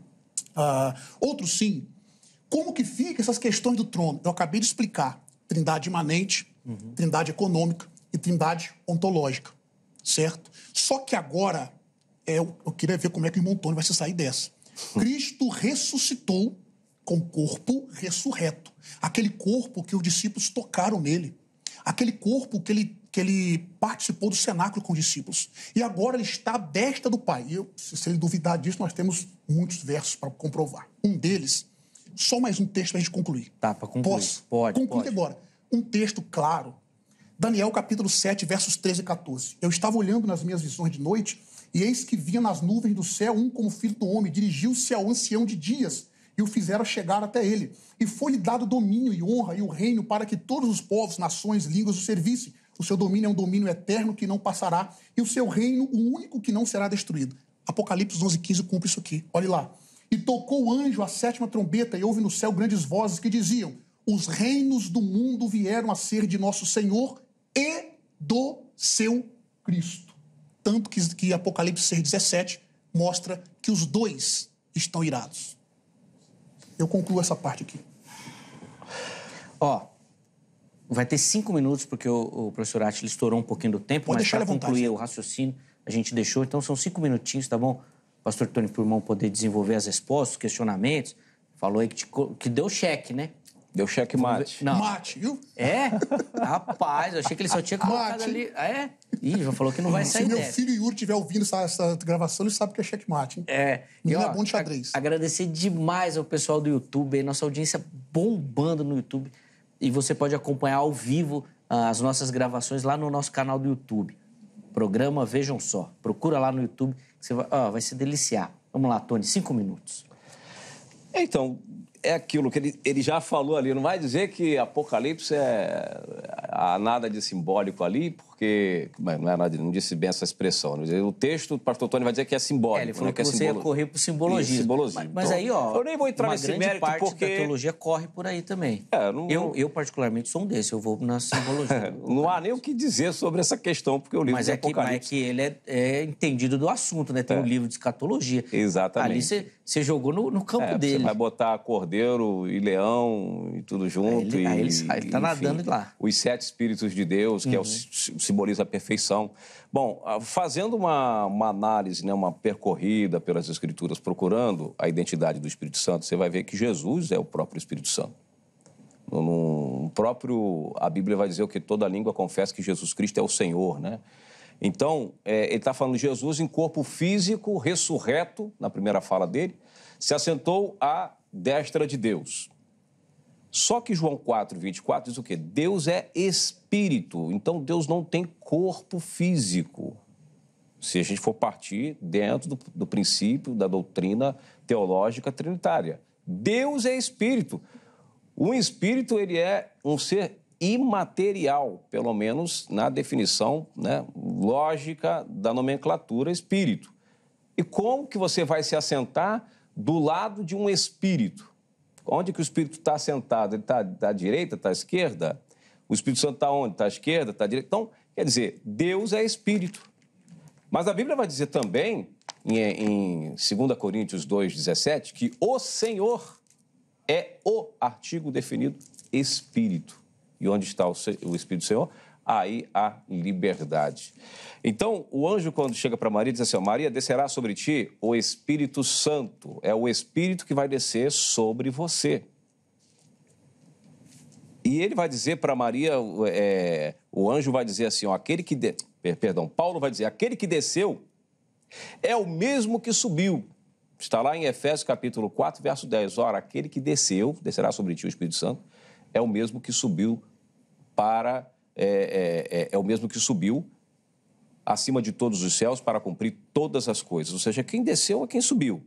[SPEAKER 2] Uh, outro sim como que fica essas questões do trono? Eu acabei de explicar. Trindade imanente, uhum. trindade econômica e trindade ontológica, certo? Só que agora, é, eu queria ver como é que o irmão vai se sair dessa. Cristo ressuscitou com corpo ressurreto. Aquele corpo que os discípulos tocaram nele. Aquele corpo que ele, que ele participou do cenáculo com os discípulos. E agora ele está à destra do Pai. eu, se ele duvidar disso, nós temos muitos versos para comprovar. Um deles só mais um texto para a gente concluir. Tá, para concluir. Posso? Pode. Conclui agora. Um texto claro. Daniel capítulo 7, versos 13 e 14. Eu estava olhando nas minhas visões de noite, e eis que vinha nas nuvens do céu um como filho do homem, dirigiu-se ao ancião de dias, e o fizeram chegar até ele. E foi-lhe dado domínio e honra e o reino para que todos os povos, nações, línguas o servissem. O seu domínio é um domínio eterno que não passará, e o seu reino, o único que não será destruído. Apocalipse 11, 15 cumpre isso aqui. Olhe lá. E tocou o anjo a sétima trombeta, e houve no céu grandes vozes que diziam: Os reinos do mundo vieram a ser de nosso Senhor e do seu Cristo. Tanto que, que Apocalipse 6,17 mostra que os dois estão irados. Eu concluo essa parte aqui.
[SPEAKER 1] Ó, vai ter cinco minutos, porque o, o professor Atila estourou um pouquinho do tempo, Pode mas para concluir vontade. o raciocínio, a gente deixou, então são cinco minutinhos, tá bom? pastor Tony Purmão poder desenvolver as respostas, os questionamentos. Falou aí que, te, que deu cheque, né? Deu cheque mate. Não. Mate, viu? É? Rapaz, eu achei que ele só tinha colocado ali. É? Ih, já falou que não vai sair Se meu dessa. filho
[SPEAKER 2] Yuri estiver ouvindo essa, essa, gravação, ele sabe que é checkmate, hein? É. Menino é bom
[SPEAKER 1] de xadrez. A, agradecer demais ao pessoal do YouTube, aí, nossa audiência bombando no YouTube. E você pode acompanhar ao vivo ah, as nossas gravações lá no nosso canal do YouTube. Programa Vejam Só. Procura lá no YouTube você vai, vai se deliciar. Vamos lá, Tony, cinco minutos.
[SPEAKER 3] Então, é aquilo que ele, ele já falou ali. Não vai dizer que Apocalipse é, é há nada de simbólico ali, porque. não, é não disse bem essa expressão. Né? O texto do pastor Tony vai dizer que é simbólico. É, ele falou né? que, que é você simbolo... ia correr para o
[SPEAKER 1] simbologismo. Isso, simbologismo. Mas, mas então, aí, ó. Eu nem vou entrar uma nesse grande mérito parte porque... da teologia
[SPEAKER 3] corre por aí também. É, não...
[SPEAKER 1] eu, eu, particularmente, sou um desse, eu vou na simbologia. não há nem o que dizer sobre essa questão, porque o livro mas é Apocalipse. É que, mas é que ele é, é, entendido do assunto, né? Tem é. um livro de escatologia. Exatamente. Ali você, você jogou no, no campo é, dele. Você vai
[SPEAKER 3] botar cordeiro e leão e tudo junto. Aí ele, e, aí ele, sai, ele tá enfim, nadando lá. Os sete espíritos de Deus, que uhum. é o uhum simboliza a perfeição. Bom, ah, fazendo uma, uma análise, né, uma percorrida pelas Escrituras, procurando a identidade do Espírito Santo, você vai ver que Jesus é o próprio Espírito Santo. No próprio, a Bíblia vai dizer que toda língua confessa que Jesus Cristo é o Senhor, né? Então, é, ele está falando de Jesus em corpo físico, ressurreto, na primeira fala dele, se assentou à destra de Deus. Só que João 4, 24 diz o quê? Deus é espírito, então Deus não tem corpo físico. Se a gente for partir dentro do, do princípio da doutrina teológica trinitária, Deus é espírito. Um espírito ele é um ser imaterial, pelo menos na definição né, lógica da nomenclatura espírito. E como que você vai se assentar do lado de um espírito? Onde que o Espírito está sentado? Ele está à direita, está à esquerda? O Espírito Santo está onde? Está à esquerda, está à direita? Então, quer dizer, Deus é Espírito. Mas a Bíblia vai dizer também, em, em 2 Coríntios 2,17, que o Senhor é o artigo definido Espírito. E onde está o, o Espírito do Senhor? aí a liberdade. Então, o anjo, quando chega para Maria, diz assim: Maria, descerá sobre ti o Espírito Santo. É o Espírito que vai descer sobre você. E ele vai dizer para Maria, é, o anjo vai dizer assim: ó, aquele que. De... Perdão, Paulo vai dizer: aquele que desceu é o mesmo que subiu. Está lá em Efésios capítulo 4, verso 10. Ora, aquele que desceu, descerá sobre ti o Espírito Santo, é o mesmo que subiu para é, é, é, é o mesmo que subiu acima de todos os céus para cumprir todas as coisas. Ou seja, quem desceu é quem subiu.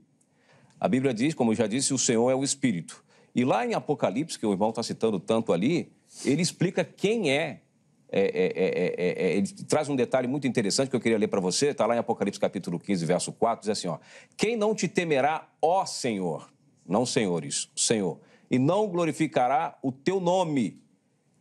[SPEAKER 3] A Bíblia diz, como eu já disse, o Senhor é o Espírito. E lá em Apocalipse, que o irmão está citando tanto ali, ele explica quem é. é, é, é, é ele traz um detalhe muito interessante que eu queria ler para você. Está lá em Apocalipse capítulo 15, verso 4, diz assim: ó, Quem não te temerá, ó Senhor, não senhores, Senhor, e não glorificará o teu nome,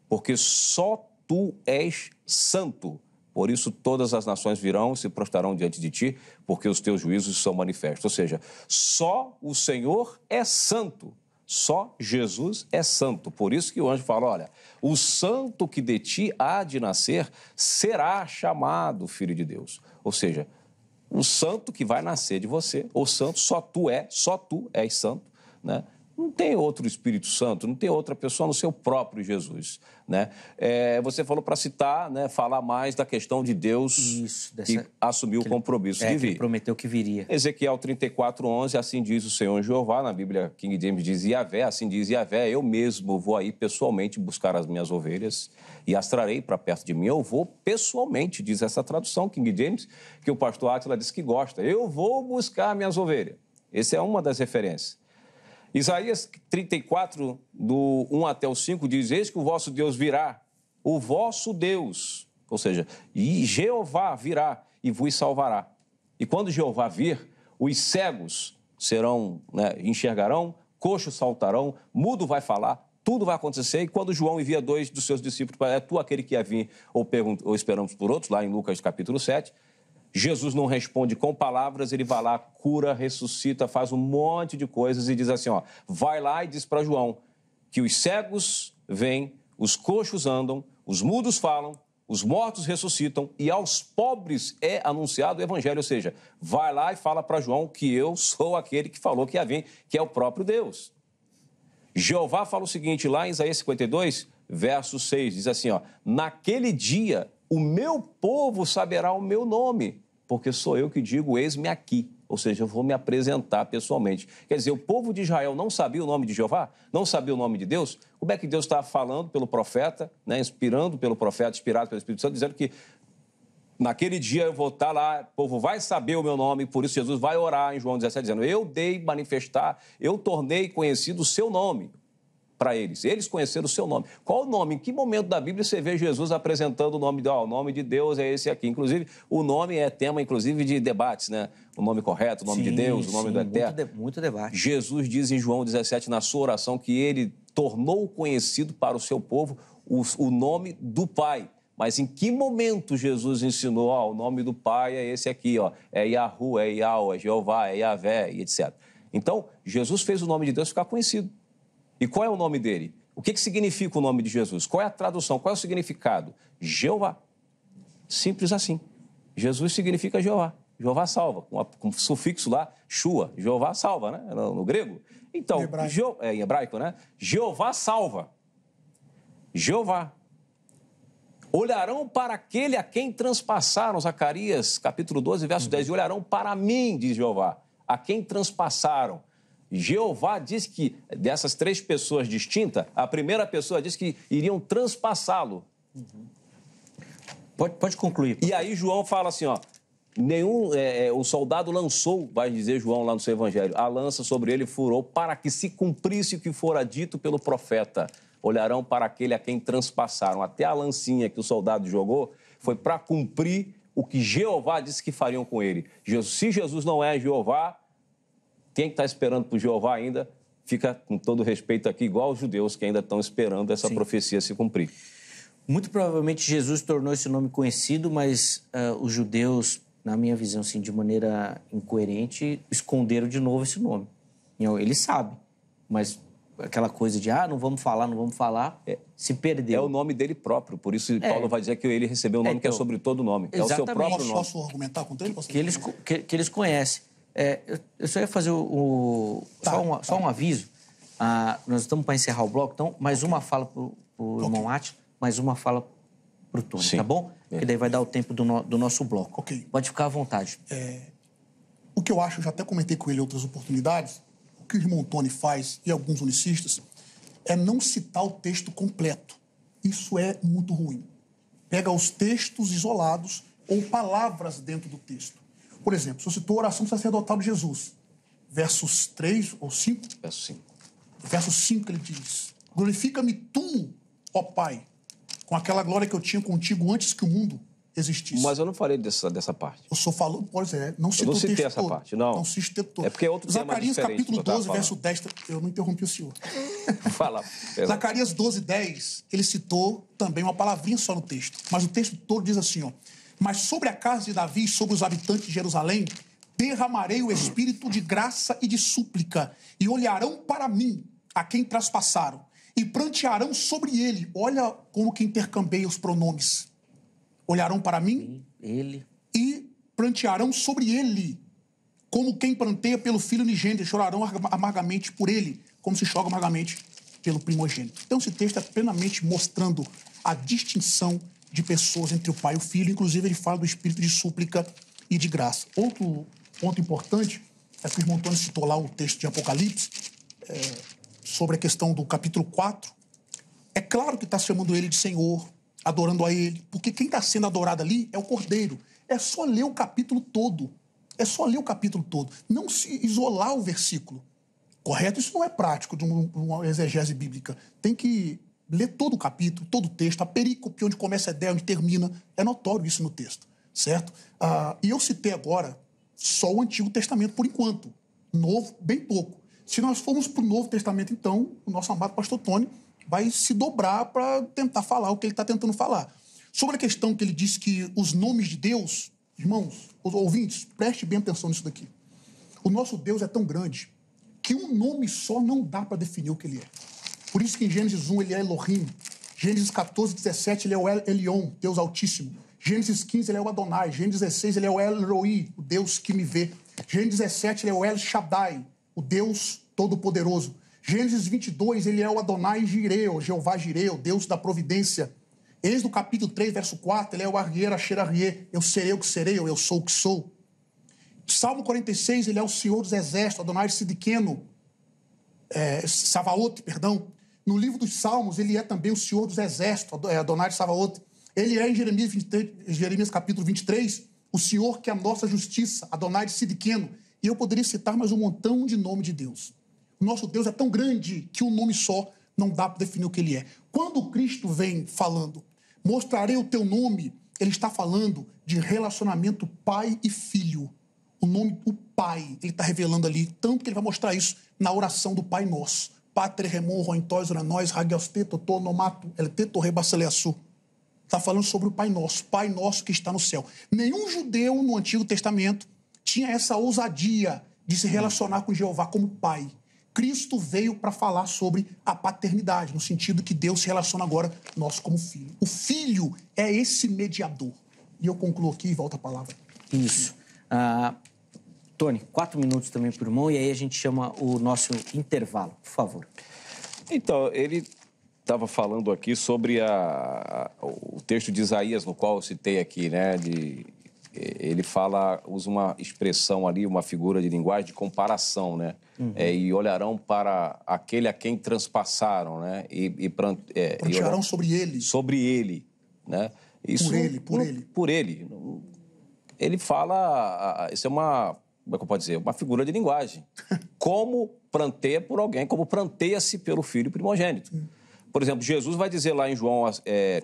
[SPEAKER 3] porque só tu és santo. Por isso todas as nações virão e se prostrarão diante de ti, porque os teus juízos são manifestos. Ou seja, só o Senhor é santo. Só Jesus é santo. Por isso que o anjo fala: olha, o santo que de ti há de nascer será chamado filho de Deus. Ou seja, o santo que vai nascer de você, ou santo, só tu é, só tu és santo, né? Não tem outro Espírito Santo, não tem outra pessoa no seu próprio Jesus. Né? É, você falou para citar, né, falar mais da questão de Deus Isso, dessa... que assumiu o compromisso é, de vir. Que prometeu que viria. Ezequiel 34, 11, assim diz o Senhor Jeová, na Bíblia King James diz Yahvé, assim diz Yahvé, eu mesmo vou aí pessoalmente buscar as minhas ovelhas e as trarei para perto de mim. Eu vou pessoalmente, diz essa tradução King James, que o pastor Atila diz que gosta. Eu vou buscar minhas ovelhas. Essa é uma das referências. Isaías 34, do 1 até o 5, diz: Eis que o vosso Deus virá, o vosso Deus, ou seja, e Jeová virá e vos salvará. E quando Jeová vir, os cegos serão, né, enxergarão, coxos saltarão, mudo vai falar, tudo vai acontecer. E quando João envia dois dos seus discípulos para, é tu aquele que ia vir, ou, ou esperamos por outros, lá em Lucas capítulo 7, Jesus não responde com palavras, ele vai lá, cura, ressuscita, faz um monte de coisas e diz assim: ó, vai lá e diz para João que os cegos vêm, os coxos andam, os mudos falam, os mortos ressuscitam e aos pobres é anunciado o evangelho. Ou seja, vai lá e fala para João que eu sou aquele que falou que ia vir, que é o próprio Deus. Jeová fala o seguinte lá em Isaías 52, verso 6, diz assim: ó, naquele dia o meu povo saberá o meu nome, porque sou eu que digo: eis-me aqui. Ou seja, eu vou me apresentar pessoalmente. Quer dizer, o povo de Israel não sabia o nome de Jeová? Não sabia o nome de Deus? Como é que Deus estava falando pelo profeta, né, inspirando pelo profeta, inspirado pelo Espírito Santo, dizendo que naquele dia eu vou estar lá, o povo vai saber o meu nome, por isso Jesus vai orar em João 17, dizendo: Eu dei manifestar, eu tornei conhecido o seu nome para eles. Eles conheceram o seu nome. Qual o nome? Em que momento da Bíblia você vê Jesus apresentando o nome de, oh, o nome de Deus é esse aqui? Inclusive, o nome é tema, inclusive, de debates, né? O nome correto, o nome sim, de Deus, o nome sim, do Eterno. Muito, de, muito debate. Jesus diz em João 17, na sua oração, que ele tornou conhecido para o seu povo o, o nome do Pai. Mas em que momento Jesus ensinou, ó, o nome do Pai é esse aqui, ó, é Yahu, é Yahweh, é Jeová, é Yahvé, etc. Então, Jesus fez o nome de Deus ficar conhecido. E qual é o nome dele? O que, que significa o nome de Jesus? Qual é a tradução? Qual é o significado? Jeová. Simples assim. Jesus significa Jeová. Jeová salva, com, um sufixo lá, shua, Jeová salva, né? No, no grego. Então, em hebraico. é, em hebraico, né? Jeová salva. Jeová. Olharão para aquele a quem transpassaram, Zacarias, capítulo 12, verso 10. Uhum. E olharão para mim, diz Jeová, a quem transpassaram Jeová diz que dessas três pessoas distintas, a primeira pessoa diz que iriam transpassá-lo. Uhum. Pode, pode concluir. E aí João fala assim, ó, nenhum é, é, o soldado lançou, vai dizer João lá no seu evangelho, a lança sobre ele furou para que se cumprisse o que fora dito pelo profeta. Olharão para aquele a quem transpassaram. Até a lancinha que o soldado jogou foi para cumprir o que Jeová disse que fariam com ele. Se Jesus não é Jeová, quem está esperando por Jeová ainda fica, com todo respeito aqui, igual os judeus que ainda estão esperando essa Sim. profecia se cumprir.
[SPEAKER 1] Muito provavelmente Jesus tornou esse nome conhecido, mas uh, os judeus, na minha visão, assim, de maneira incoerente, esconderam de novo esse nome.
[SPEAKER 3] Ele sabe, mas aquela coisa de ah, não vamos falar, não vamos falar, é, se perdeu. É o nome dele próprio, por isso é. Paulo vai dizer que ele recebeu o um nome é, então, que é sobre todo nome. Exatamente. É o seu próprio nome. Posso
[SPEAKER 1] argumentar contra ele? Que, que, eles, que, que eles conhecem. É, eu, eu, só ia fazer o, o tá, só, um, tá. só, um, aviso. Ah, nós estamos para encerrar o bloco, então, mais okay. uma fala para o okay. irmão Átila, mais uma fala para o Tony, Sim. tá bom? Que daí vai dar o tempo do, no, do nosso bloco. Okay. Pode ficar à vontade.
[SPEAKER 2] É, o que eu acho, eu já até comentei com ele em outras oportunidades, o que o irmão Tony faz e alguns unicistas é não citar o texto completo. Isso é muito ruim. Pega os textos isolados ou palavras dentro do texto. Por exemplo, você citou a oração sacerdotal de Jesus. Versos 3 ou 5? Verso 5. Verso 5 ele diz: Glorifica-me tu, ó Pai, com aquela glória que eu tinha contigo antes que o mundo existisse. Mas eu não falei dessa, dessa parte. Eu só falo, pode ser, é, não citou eu não citei essa todo. parte, não. Não citei todo. É porque é outro Zacarias tema capítulo 12, verso 10, eu não interrompi o senhor. Fala. Zacarias 12, 10, ele citou também uma palavrinha só no texto, mas o texto todo diz assim, ó: mas sobre a casa de Davi e sobre os habitantes de Jerusalém, derramarei o espírito de graça e de súplica, e olharão para mim, a quem traspassaram, e prantearão sobre ele. Olha como que intercambei os pronomes. Olharão para mim, ele, e prantearão sobre ele, como quem planteia pelo filho unigênito, chorarão amargamente por ele, como se chora amargamente pelo primogênito. Então, esse texto é plenamente mostrando a distinção de pessoas entre o pai e o filho. Inclusive, ele fala do espírito de súplica e de graça. Outro ponto importante é que o irmão Antônio citou lá o texto de Apocalipse é, sobre a questão do capítulo 4. É claro que está chamando ele de Senhor, adorando a ele, porque quem está sendo adorado ali é o Cordeiro. É só ler o capítulo todo. É só ler o capítulo todo. Não se isolar o versículo. Correto? Isso não é prático de uma exegese bíblica. Tem que lê todo o capítulo, todo o texto, a perícope, onde começa a ideia, onde termina. É notório isso no texto, certo? Ah, e eu citei agora só o Antigo Testamento por enquanto. Novo, bem pouco. Se nós formos para o Novo Testamento, então, o nosso amado pastor Tony vai se dobrar para tentar falar o que ele está tentando falar. Sobre a questão que ele diz que os nomes de Deus, irmãos, ouvintes, preste bem atenção nisso daqui. O nosso Deus é tão grande que um nome só não dá para definir o que ele é. Por isso que em Gênesis 1 ele é Elohim. Gênesis 14, 17 ele é o El Elion, Deus Altíssimo. Gênesis 15 ele é o Adonai. Gênesis 16 ele é o El Roi, o Deus que me vê. Gênesis 17 ele é o El Shaddai, o Deus Todo-Poderoso. Gênesis 22 ele é o Adonai Jireu, Jeová Jireu, Deus da providência. Eis do capítulo 3, verso 4, ele é o Arrier, Axerarrier, eu serei o que serei, eu sou o que sou. Salmo 46, ele é o Senhor dos Exércitos, Adonai Sidiqueno, é, eh, Savaote, perdão. No livro dos Salmos, ele é também o Senhor dos Exércitos, é, Adonai Savaot. Ele é, em Jeremias, 23, Jeremias capítulo 23, o Senhor que é a nossa justiça, Adonai de Sidiqueno. E eu poderia citar mais um montão de nome de Deus. Nosso Deus é tão grande que um nome só não dá para definir o que ele é. Quando Cristo vem falando, mostrarei o teu nome, ele está falando de relacionamento pai e filho. O nome do pai, ele está revelando ali, tanto que ele vai mostrar isso na oração do Pai Nosso. Patre remon rointóis uranóis ragiostito tonomato eltito rebaceleaçu. Está falando sobre o Pai Nosso, Pai Nosso que está no céu. Nenhum judeu no Antigo Testamento tinha essa ousadia de se relacionar com Jeová como Pai. Cristo veio para falar sobre a paternidade, no sentido que Deus se relaciona agora nós como filho. O filho é esse mediador. E eu concluo aqui e volto a palavra.
[SPEAKER 1] Isso. Uh, Tony, quatro minutos também por mão e aí a gente chama o nosso intervalo, por favor.
[SPEAKER 3] Então, ele estava falando aqui sobre a, a, o texto de Isaías, no qual eu citei aqui, né? De, ele fala, usa uma expressão ali, uma figura de linguagem de comparação, né? Uhum. É, e olharão para aquele a quem transpassaram, né? E, e, é, e olharão sobre ele. Sobre ele, né? Isso, por ele, por, por ele. Por ele. Ele fala, isso é uma como é que eu posso dizer? Uma figura de linguagem. Como pranteia por alguém, como pranteia-se pelo filho primogênito. Por exemplo, Jesus vai dizer lá em João, é,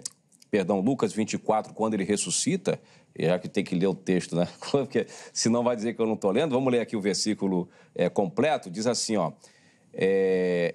[SPEAKER 3] perdão, Lucas 24, quando ele ressuscita, já que tem que ler o texto, né? Porque senão vai dizer que eu não estou lendo. Vamos ler aqui o versículo é, completo. Diz assim, ó. É,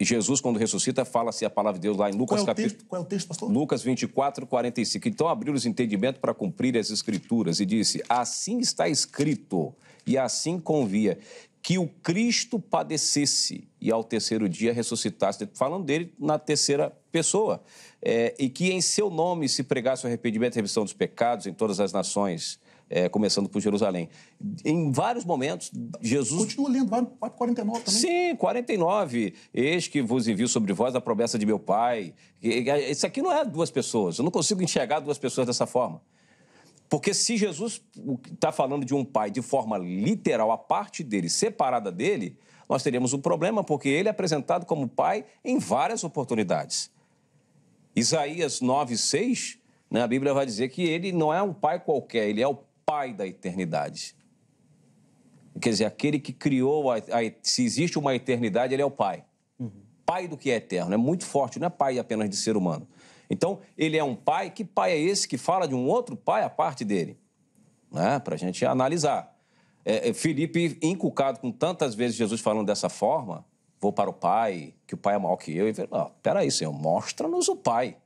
[SPEAKER 3] e Jesus, quando ressuscita, fala-se a palavra de Deus lá em Lucas qual é capítulo. Texto? Qual é o texto, pastor? Lucas 24, 45. Então abriu os entendimento para cumprir as escrituras e disse: Assim está escrito, e assim convia, que o Cristo padecesse e ao terceiro dia ressuscitasse. Falando dele na terceira pessoa. É, e que em seu nome se pregasse o arrependimento e a remissão dos pecados em todas as nações é, começando por Jerusalém. Em vários momentos, Jesus.
[SPEAKER 2] Continua lendo, vai para 49 também. Sim,
[SPEAKER 3] 49. Eis que vos envio sobre vós a promessa de meu Pai. Isso aqui não é duas pessoas. Eu não consigo enxergar duas pessoas dessa forma. Porque se Jesus está falando de um pai de forma literal, a parte dele, separada dele, nós teríamos um problema, porque ele é apresentado como pai em várias oportunidades. Isaías 9, 6, né, a Bíblia vai dizer que ele não é um pai qualquer, ele é o Pai da eternidade. Quer dizer, aquele que criou, a, a, se existe uma eternidade, ele é o Pai. Uhum. Pai do que é eterno. É muito forte, não é Pai apenas de ser humano. Então, ele é um Pai. Que Pai é esse que fala de um outro Pai à parte dele? Né? Para a gente analisar. É, é, Felipe, inculcado com tantas vezes Jesus falando dessa forma, vou para o Pai, que o Pai é maior que eu. E ele fala, ah, peraí, Senhor, mostra-nos o Pai.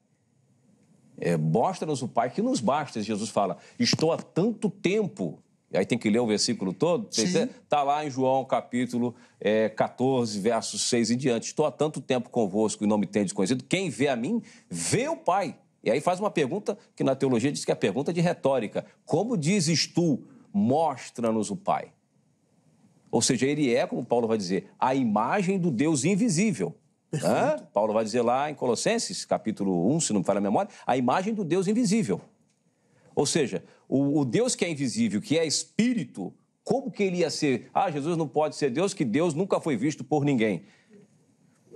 [SPEAKER 3] É, Mostra-nos o Pai que nos basta, Jesus fala. Estou há tanto tempo. Aí tem que ler o versículo todo. Está lá em João capítulo é, 14, versos 6 e diante. Estou há tanto tempo convosco e não me tem desconhecido. Quem vê a mim, vê o Pai. E aí faz uma pergunta que na teologia diz que é a pergunta de retórica. Como dizes tu, mostra-nos o Pai? Ou seja, ele é, como Paulo vai dizer, a imagem do Deus invisível. Né? Paulo vai dizer lá em Colossenses, capítulo 1, se não me falha a memória, a imagem do Deus invisível. Ou seja, o, o Deus que é invisível, que é espírito, como que ele ia ser? Ah, Jesus não pode ser Deus, que Deus nunca foi visto por ninguém.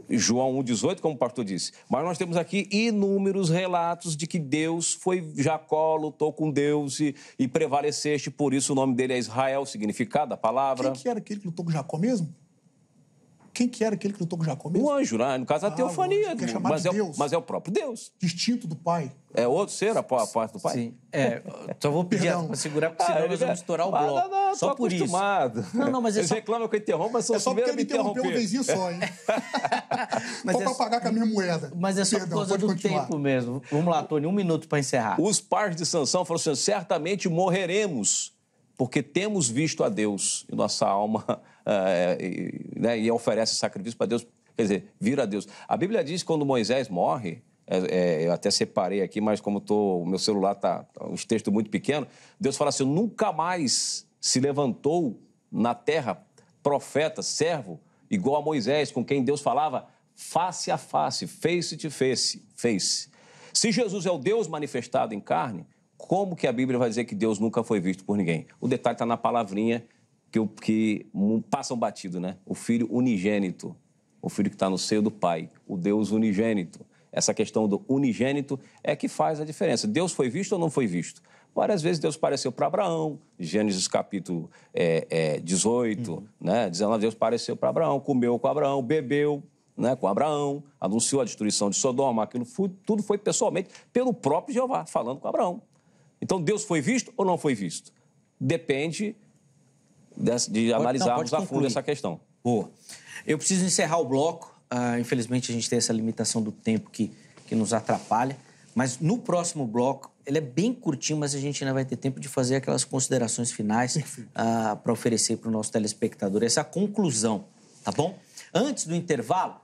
[SPEAKER 3] João 1,18, como o pastor disse. Mas nós temos aqui inúmeros relatos de que Deus foi, Jacó lutou com Deus e, e prevaleceste, por isso o nome dele é Israel, significado da palavra. Quem que
[SPEAKER 2] era aquele que lutou com Jacó mesmo? Quem que era aquele que lutou com Jacó mesmo? O anjo lá, no caso ah, a teofania. é mas, de é,
[SPEAKER 3] mas é o próprio Deus. Distinto do Pai. É outro ser a, parte do Pai? Sim. É, só vou pedir para segurar, porque ah, senão ah, nós vamos estourar
[SPEAKER 1] o ah, bloco. não, não, só por acostumado. isso. Não, não, mas é só... Eles que
[SPEAKER 3] eu interrompo, mas são é só porque ele me
[SPEAKER 1] interrompeu uma vezinha só,
[SPEAKER 2] hein? mas só é... para pagar com a minha moeda. Mas é só Perdão, por causa do continuar. tempo
[SPEAKER 3] mesmo. Vamos lá, Tony, um minuto para encerrar. Os pais de Sansão falaram assim, certamente morreremos, porque temos visto a Deus e nossa alma ah, é, e, né, e oferece sacrifício para Deus, quer dizer, vira a Deus. A Bíblia diz que quando Moisés morre, é, é, eu até separei aqui, mas como tô, o meu celular está, tá, os tá textos muito pequenos, Deus fala assim: nunca mais se levantou na terra profeta, servo, igual a Moisés, com quem Deus falava face a face, face to face, face. Se Jesus é o Deus manifestado em carne, como que a Bíblia vai dizer que Deus nunca foi visto por ninguém? O detalhe está na palavrinha que, que passam batido, né? O filho unigênito, o filho que está no seio do pai, o Deus unigênito. Essa questão do unigênito é que faz a diferença. Deus foi visto ou não foi visto? Várias vezes Deus apareceu para Abraão, Gênesis capítulo é, é, 18, uhum. né? 19, Deus apareceu para Abraão, comeu com Abraão, bebeu né, com Abraão, anunciou a destruição de Sodoma, aquilo foi, tudo foi pessoalmente pelo próprio Jeová, falando com Abraão. Então Deus foi visto ou não foi visto? Depende de, de analisarmos a fundo essa questão. Boa. Eu preciso encerrar o bloco. Ah, infelizmente, a gente tem essa limitação do
[SPEAKER 1] tempo que, que nos atrapalha. Mas no próximo bloco, ele é bem curtinho, mas a gente ainda vai ter tempo de fazer aquelas considerações finais para ah, oferecer para o nosso telespectador essa conclusão, tá bom? Antes do intervalo,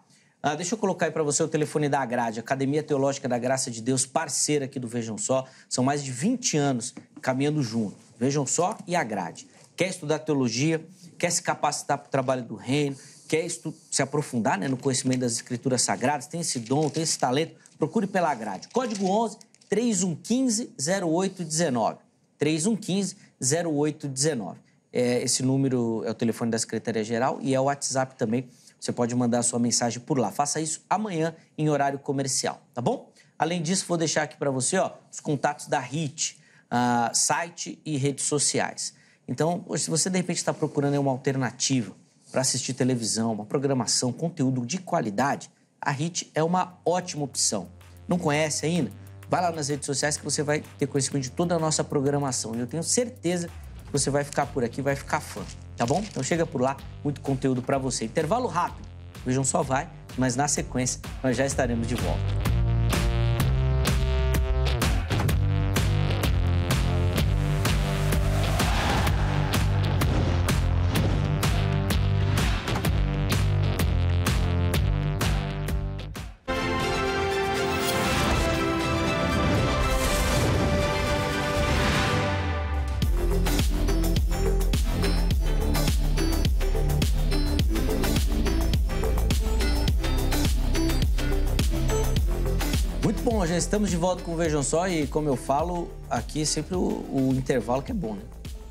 [SPEAKER 1] ah, deixa eu colocar aí para você o telefone da Agrade, Academia Teológica da Graça de Deus, parceira aqui do Vejam Só. São mais de 20 anos caminhando junto. Vejam Só e Agrade quer estudar teologia, quer se capacitar para o trabalho do reino, quer se aprofundar né, no conhecimento das escrituras sagradas, tem esse dom, tem esse talento, procure pela grade. Código 11 3115 0819. 3115 0819. É, esse número é o telefone da Secretaria-Geral e é o WhatsApp também. Você pode mandar a sua mensagem por lá. Faça isso amanhã em horário comercial, tá bom? Além disso, vou deixar aqui para você ó, os contatos da HIT, uh, ah, site e redes sociais. Então, se você de repente está procurando uma alternativa para assistir televisão, uma programação, conteúdo de qualidade, a HIT é uma ótima opção. Não conhece ainda? Vai lá nas redes sociais que você vai ter conhecimento de toda a nossa programação. E eu tenho certeza que você vai ficar por aqui, vai ficar fã, tá bom? Então chega por lá, muito conteúdo para você. Intervalo rápido. Vejam só vai, mas na sequência nós já estaremos de volta. Estamos de volta com Vejam Só e, como eu falo, aqui é sempre o, o intervalo que é bom, né?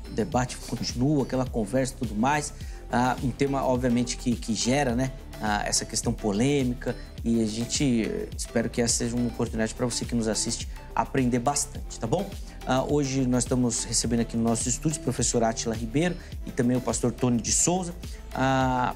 [SPEAKER 1] O debate continua, aquela conversa e tudo mais. Ah, um tema, obviamente, que, que gera né? Ah, essa questão polêmica e a gente eh, espero que essa seja uma oportunidade para você que nos assiste aprender bastante, tá bom? Ah, hoje nós estamos recebendo aqui no nosso estúdio o professor Atila Ribeiro e também o pastor Tony de Souza. Ah,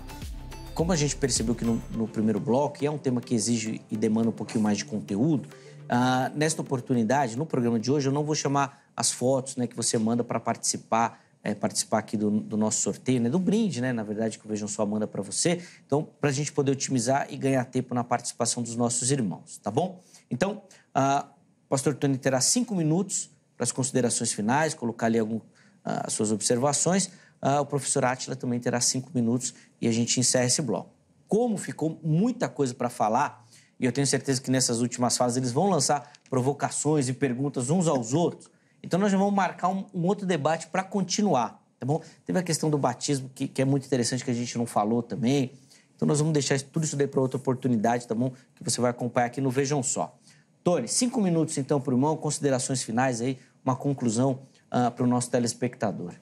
[SPEAKER 1] como a gente percebeu que no, no, primeiro bloco, e é um tema que exige e demanda um pouquinho mais de conteúdo, ah, nesta oportunidade, no programa de hoje, eu não vou chamar as fotos né, que você manda para participar é, participar aqui do, do, nosso sorteio, né, do brinde, né, na verdade, que o Vejam Só manda para você. Então, para a gente poder otimizar e ganhar tempo na participação dos nossos irmãos, tá bom? Então, o ah, pastor Tony terá cinco minutos para as considerações finais, colocar ali algum, ah, as suas observações. o professor Átila também terá cinco minutos e a gente encerra esse bloco. Como ficou muita coisa para falar e eu tenho certeza que nessas últimas fases eles vão lançar provocações e perguntas uns aos outros. Então nós já vamos marcar um, um outro debate para continuar, tá bom? Teve a questão do batismo, que, que é muito interessante, que a gente não falou também. Então nós vamos deixar tudo isso daí para outra oportunidade, tá bom? Que você vai acompanhar aqui no Vejam Só. Tony, cinco minutos então para o irmão, considerações finais aí, uma conclusão uh, ah, para o nosso telespectador.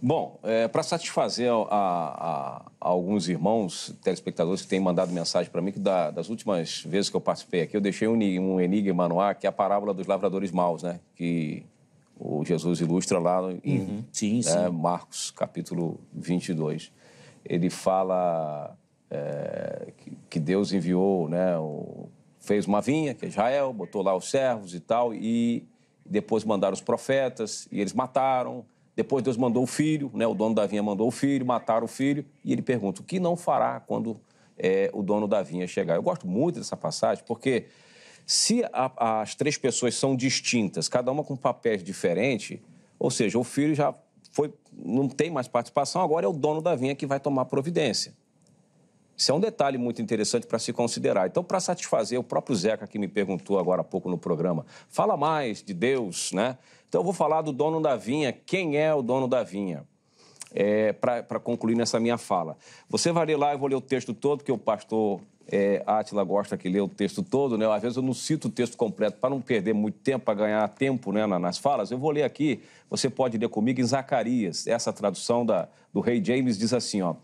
[SPEAKER 3] Bom, é, para satisfazer a, a, a, alguns irmãos telespectadores que têm mandado mensagem para mim, que da, das últimas vezes que eu participei aqui, eu deixei um, um, enigma no ar, que é a parábola dos lavradores maus, né? Que o Jesus ilustra lá em uhum. sim, né, sim. Marcos, capítulo 22. Ele fala é, que, que, Deus enviou, né? O, fez uma vinha, que é Israel, botou lá os servos e tal, e depois mandaram os profetas, e eles mataram depois Deus mandou o filho, né? o dono da vinha mandou o filho, mataram o filho, e ele pergunta: o que não fará quando é, o dono da vinha chegar? Eu gosto muito dessa passagem, porque se a, as três pessoas são distintas, cada uma com papéis diferentes, ou seja, o filho já foi, não tem mais participação, agora é o dono da vinha que vai tomar providência. Isso é um detalhe muito interessante para se considerar. Então, para satisfazer o próprio Zeca, que me perguntou agora há pouco no programa, fala mais de Deus, né? Então, eu vou falar do dono da vinha. Quem é o dono da vinha? É, para concluir nessa minha fala. Você vai ler lá, eu vou ler o texto todo, que o pastor é, gosta que lê o texto todo, né? Às vezes eu não cito o texto completo para não perder muito tempo, para ganhar tempo né, nas falas. Eu vou ler aqui, você pode ler comigo em Zacarias. Essa tradução da, do rei James diz assim, ó...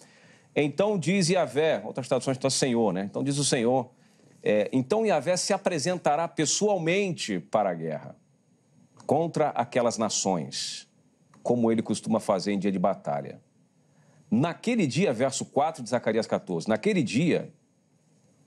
[SPEAKER 3] Então diz Yahvé, outras traduções está Senhor, né? Então diz o Senhor. É, então Yahvé se apresentará pessoalmente para a guerra contra aquelas nações, como ele costuma fazer em dia de batalha. Naquele dia, verso 4 de Zacarias 14, naquele dia,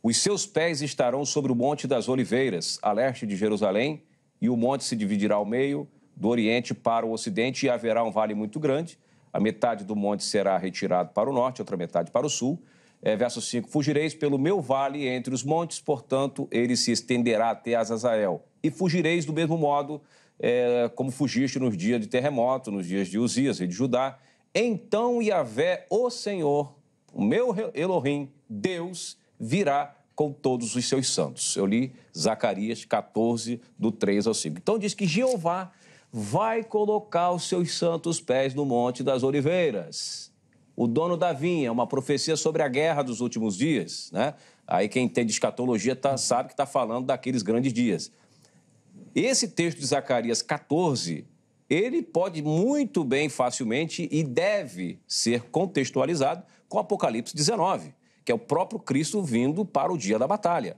[SPEAKER 3] os seus pés estarão sobre o Monte das Oliveiras, a leste de Jerusalém, e o monte se dividirá ao meio, do oriente para o ocidente, e haverá um vale muito grande a metade do monte será retirado para o norte, outra metade para o sul. É, verso 5: Fugireis pelo meu vale entre os montes, portanto, ele se estenderá até Azazel. E fugireis do mesmo modo é, como fugiste nos dias de terremoto, nos dias de Uzias e de Judá. Então Yahvé, o Senhor, o meu Elohim, Deus, virá com todos os seus santos. Eu li Zacarias 14, do 3 ao 5. Então diz que Jeová vai colocar os seus santos pés no Monte das Oliveiras. O dono da vinha, uma profecia sobre a guerra dos últimos dias, né? Aí quem tem de escatologia tá, sabe que está falando daqueles grandes dias. Esse texto de Zacarias 14, ele pode muito bem, facilmente, e deve ser contextualizado com Apocalipse 19, que é o próprio Cristo vindo para o dia da batalha.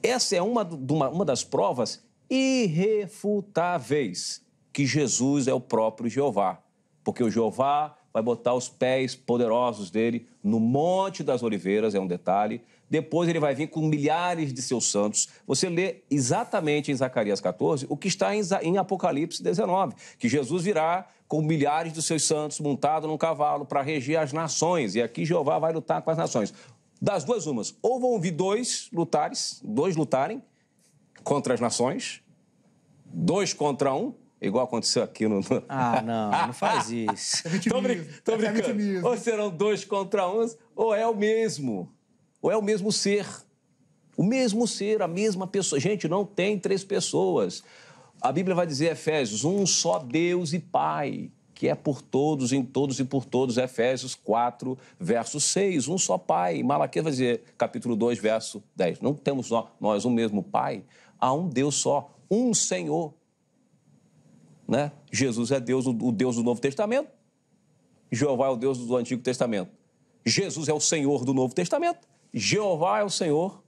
[SPEAKER 3] Essa é uma, uma das provas irrefutáveis que Jesus é o próprio Jeová, porque o Jeová vai botar os pés poderosos dele no Monte das Oliveiras, é um detalhe. Depois ele vai vir com milhares de seus santos. Você lê exatamente em Zacarias 14 o que está em Apocalipse 19, que Jesus virá com milhares dos seus santos montado num cavalo para reger as nações. E aqui Jeová vai lutar com as nações. Das duas umas, ou vão vir dois lutares, dois lutarem, contra as nações, dois contra um, igual aconteceu aqui no. Ah, não, não faz isso. é brin é brincando. É ou serão dois contra um, ou é o mesmo. Ou é o mesmo ser. O mesmo ser, a mesma pessoa. Gente, não tem três pessoas. A Bíblia vai dizer, Efésios, um só Deus e Pai, que é por todos, em todos e por todos. Efésios 4, verso 6. Um só Pai. Malaquias vai dizer, capítulo 2, verso 10. Não temos nós um mesmo Pai, há um Deus só, um Senhor. Né? Jesus é Deus, o Deus do Novo Testamento, Jeová é o Deus do Antigo Testamento. Jesus é o Senhor do Novo Testamento, Jeová é o Senhor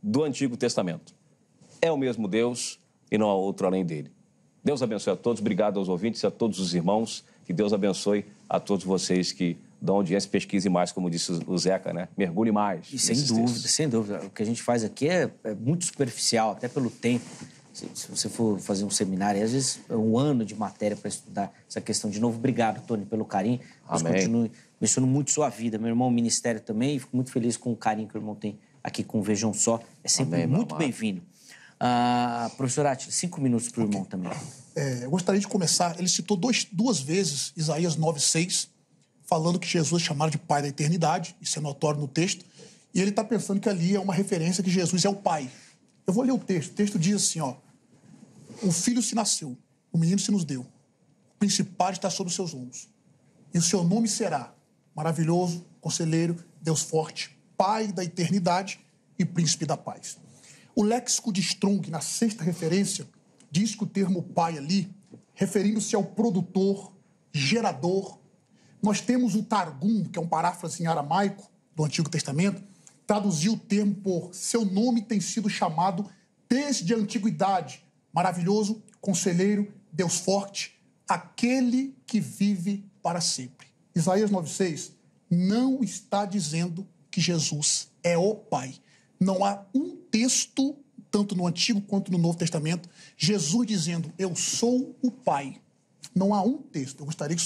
[SPEAKER 3] do Antigo Testamento. É o mesmo Deus e não há outro além dele. Deus abençoe a todos, obrigado aos ouvintes, a todos os irmãos, que Deus abençoe a todos vocês que da audiência pesquise mais, como disse o Zeca, né? Mergulhe mais. E sem dúvida, textos. sem dúvida. O que a gente faz aqui é,
[SPEAKER 1] é muito superficial, até pelo tempo. Se, se, você for fazer um seminário, às vezes é um ano de matéria para estudar essa questão. De novo, obrigado, Tony, pelo carinho. Amém. Deus continue abençoando muito sua vida. Meu irmão, o ministério também. Fico muito feliz com o carinho que o irmão tem aqui com o Vejam Só. É sempre Amém, muito bem-vindo. Ah, professor Atila, cinco minutos para o okay. irmão também.
[SPEAKER 2] É, eu gostaria de começar. Ele citou dois, duas vezes Isaías 6 falando que Jesus é chamado de Pai da Eternidade, isso é notório no texto, e ele está pensando que ali é uma referência que Jesus é o Pai. Eu vou ler o texto. O texto diz assim, ó. O filho se nasceu, o menino se nos deu. O principado está sobre os seus ombros. E o seu nome será maravilhoso, conselheiro, Deus forte, Pai da eternidade e príncipe da paz. O léxico de Strong, na sexta referência, diz que o termo pai ali, referindo-se ao produtor, gerador, nós temos o Targum, que é um paráfrase em aramaico do Antigo Testamento, traduziu o termo por seu nome tem sido chamado desde a antiguidade. Maravilhoso, conselheiro, Deus forte, aquele que vive para sempre. Isaías 9,6 não está dizendo que Jesus é o Pai. Não há um texto, tanto no Antigo quanto no Novo Testamento, Jesus dizendo, Eu sou o Pai. Não há um texto. Eu gostaria que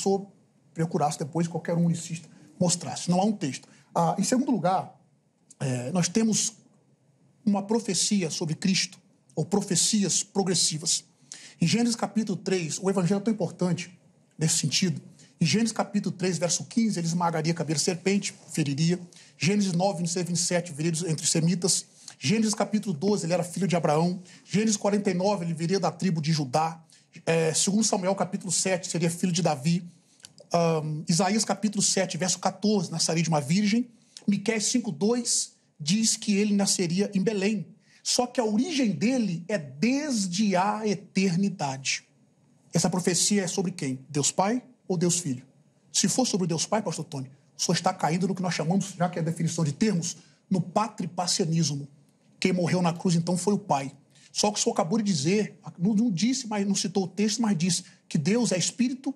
[SPEAKER 2] procurasse depois qualquer um unicista mostrasse. Não há um texto. Ah, em segundo lugar, é, nós temos uma profecia sobre Cristo, ou profecias progressivas. Em Gênesis capítulo 3, o evangelho é tão importante nesse sentido. Em Gênesis capítulo 3, verso 15, ele esmagaria a cabeça de serpente, feriria. Gênesis 9, 26, 27, viria entre semitas. Gênesis capítulo 12, ele era filho de Abraão. Gênesis 49, ele viria da tribo de Judá. É, segundo Samuel capítulo 7, seria filho de Davi um, Isaías capítulo 7, verso 14, nasceria de uma virgem. 5, 2 diz que ele nasceria em Belém. Só que a origem dele é desde a eternidade. Essa profecia é sobre quem? Deus Pai ou Deus Filho? Se for sobre Deus Pai, pastor Tony, só está caindo no que nós chamamos, já que é a definição de termos, no patripassianismo. Quem morreu na cruz, então, foi o Pai. Só que o senhor acabou de dizer, não, não disse, mas não citou o texto, mas disse que Deus é Espírito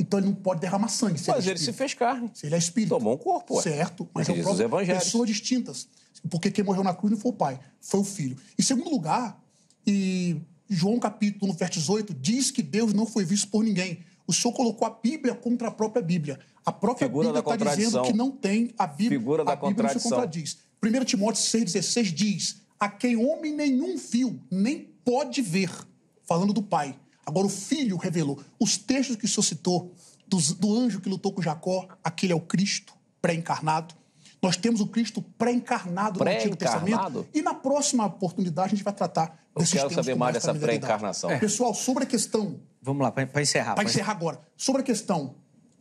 [SPEAKER 2] então ele não pode derramar sangue. Se é mas ele, é ele se fez carne. Se ele é espírito. Tomou um corpo. Ué. Certo, mas é pessoas distintas. Porque quem morreu na cruz não foi o pai, foi o filho. Em segundo lugar, e João capítulo 1, verso 18, diz que Deus não foi visto por ninguém. O senhor colocou a Bíblia contra a própria Bíblia. A própria Figura Bíblia está dizendo que não tem a Bíblia. Figura da a Bíblia não se contradiz. 1 Timóteo 6,16 diz: A quem homem nenhum viu, nem pode ver, falando do Pai Agora, o Filho revelou. Os textos que o senhor citou, do anjo que lutou com Jacó, aquele é o Cristo pré-encarnado. Nós temos o Cristo pré-encarnado pré no Antigo Testamento. E na próxima oportunidade a gente vai tratar Eu desses quero saber mais dessa pré-encarnação. É. Pessoal, sobre a questão. Vamos lá, para
[SPEAKER 1] encerrar. Para encerrar
[SPEAKER 2] agora. Sobre a questão,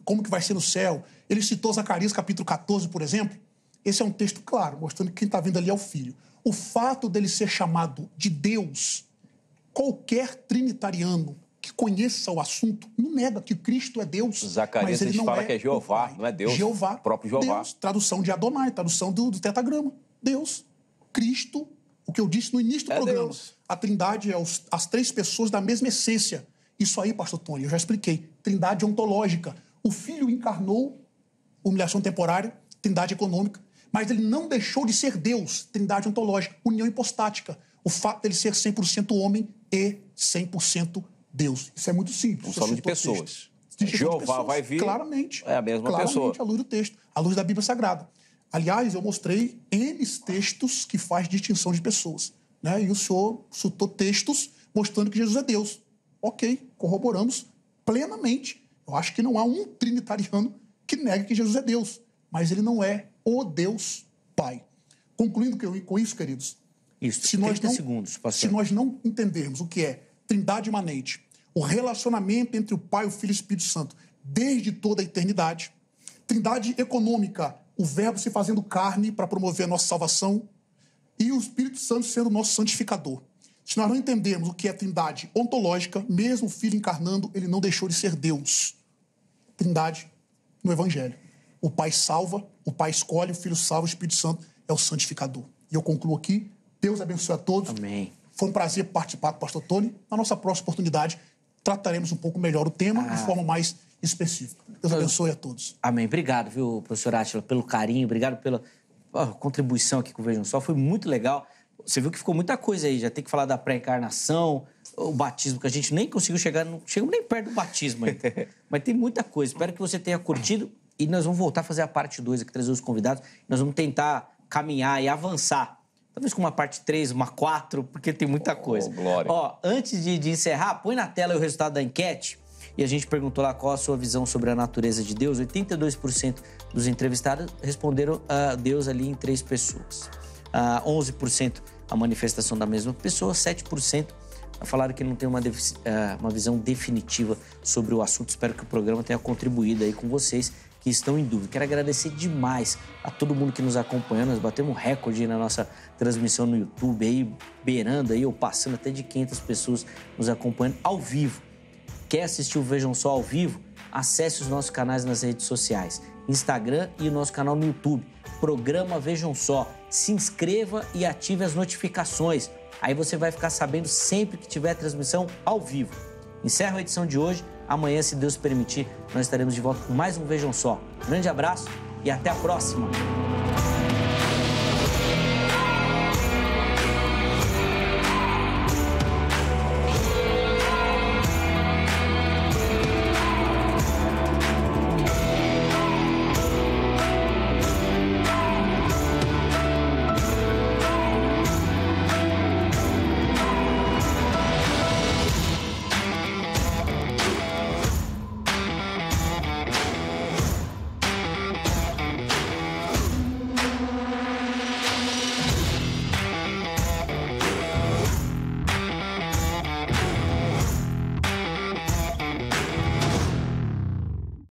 [SPEAKER 2] como que vai ser no céu? Ele citou Zacarias capítulo 14, por exemplo. Esse é um texto claro, mostrando que quem está vindo ali é o Filho. O fato dele ser chamado de Deus Qualquer trinitariano que conheça o assunto não nega que Cristo é Deus. Zacarias mas ele não fala é que é
[SPEAKER 3] Jeová, não é Deus. Jeová. O próprio Jeová. Deus,
[SPEAKER 2] tradução de Adonai, tradução do, do tetagrama. Deus. Cristo, o que eu disse no início do é programa. Deus. A trindade é os, as três pessoas da mesma essência. Isso aí, pastor Tony, eu já expliquei. Trindade ontológica. O filho encarnou humilhação temporária, trindade econômica, mas ele não deixou de ser Deus, trindade ontológica, união hipostática. O fato dele ser 100% homem e 100% Deus. Isso é muito simples. Estamos é falando de pessoas.
[SPEAKER 3] É de Jeová pessoas, vai vir. Claramente. É a mesma claramente, pessoa. Claramente,
[SPEAKER 2] à luz do texto, à luz da Bíblia Sagrada. Aliás, eu mostrei N textos que faz distinção de pessoas. Né? E o senhor citou textos mostrando que Jesus é Deus. Ok, corroboramos plenamente. Eu acho que não há um trinitariano que negue que Jesus é Deus, mas ele não é o Deus Pai. Concluindo que eu com isso, queridos, isso, se 30 não, segundos. Pastor. Se nós não entendermos o que é trindade imanente, o relacionamento entre o Pai, o Filho e o Espírito Santo desde toda a eternidade, trindade econômica, o verbo se fazendo carne para promover a nossa salvação e o Espírito Santo sendo nosso santificador. Se nós não entendermos o que é trindade ontológica, mesmo o Filho encarnando, ele não deixou de ser Deus. Trindade no Evangelho. O Pai salva, o Pai escolhe, o Filho salva, o Espírito Santo é o santificador. E eu concluo aqui Deus abençoe a todos. Amém. Foi um prazer participar com o pastor Tony. Na nossa próxima oportunidade, trataremos um pouco melhor o tema ah. de forma mais específica. Deus abençoe a todos.
[SPEAKER 1] Amém. Obrigado, viu, professor Átila, pelo carinho, obrigado pela contribuição aqui com o Vejam Só. Foi muito legal. Você viu que ficou muita coisa aí, já tem que falar da pré-encarnação, o batismo, que a gente nem conseguiu chegar, não chegamos nem perto do batismo ainda. Mas tem muita coisa. Espero que você tenha curtido e nós vamos voltar a fazer a parte 2 aqui, trazer os convidados. Nós vamos tentar caminhar e avançar Talvez com uma parte 3, uma 4, porque tem muita coisa. glória. Ó, antes de, de encerrar, põe na tela o resultado da enquete. E a gente perguntou lá qual a sua visão sobre a natureza de Deus. 82% dos entrevistados responderam a Deus ali em três pessoas. Uh, ah, 11% a manifestação da mesma pessoa, 7% falaram que não tem uma, ah, uma visão definitiva sobre o assunto. Espero que o programa tenha contribuído aí com vocês que estão em dúvida. Quero agradecer demais a todo mundo que nos acompanhou. Nós batemos um recorde na nossa transmissão no YouTube, aí beirando aí, ou passando até de 500 pessoas nos acompanhando ao vivo. Quer assistir o Vejam Só ao vivo? Acesse os nossos canais nas redes sociais, Instagram e o nosso canal no YouTube. Programa Vejam Só. Se inscreva e ative as notificações. Aí você vai ficar sabendo sempre que tiver transmissão ao vivo. Encerro a edição de hoje Amanhã, se Deus permitir, nós estaremos de volta com mais um Vejam Só. Grande abraço e até a próxima!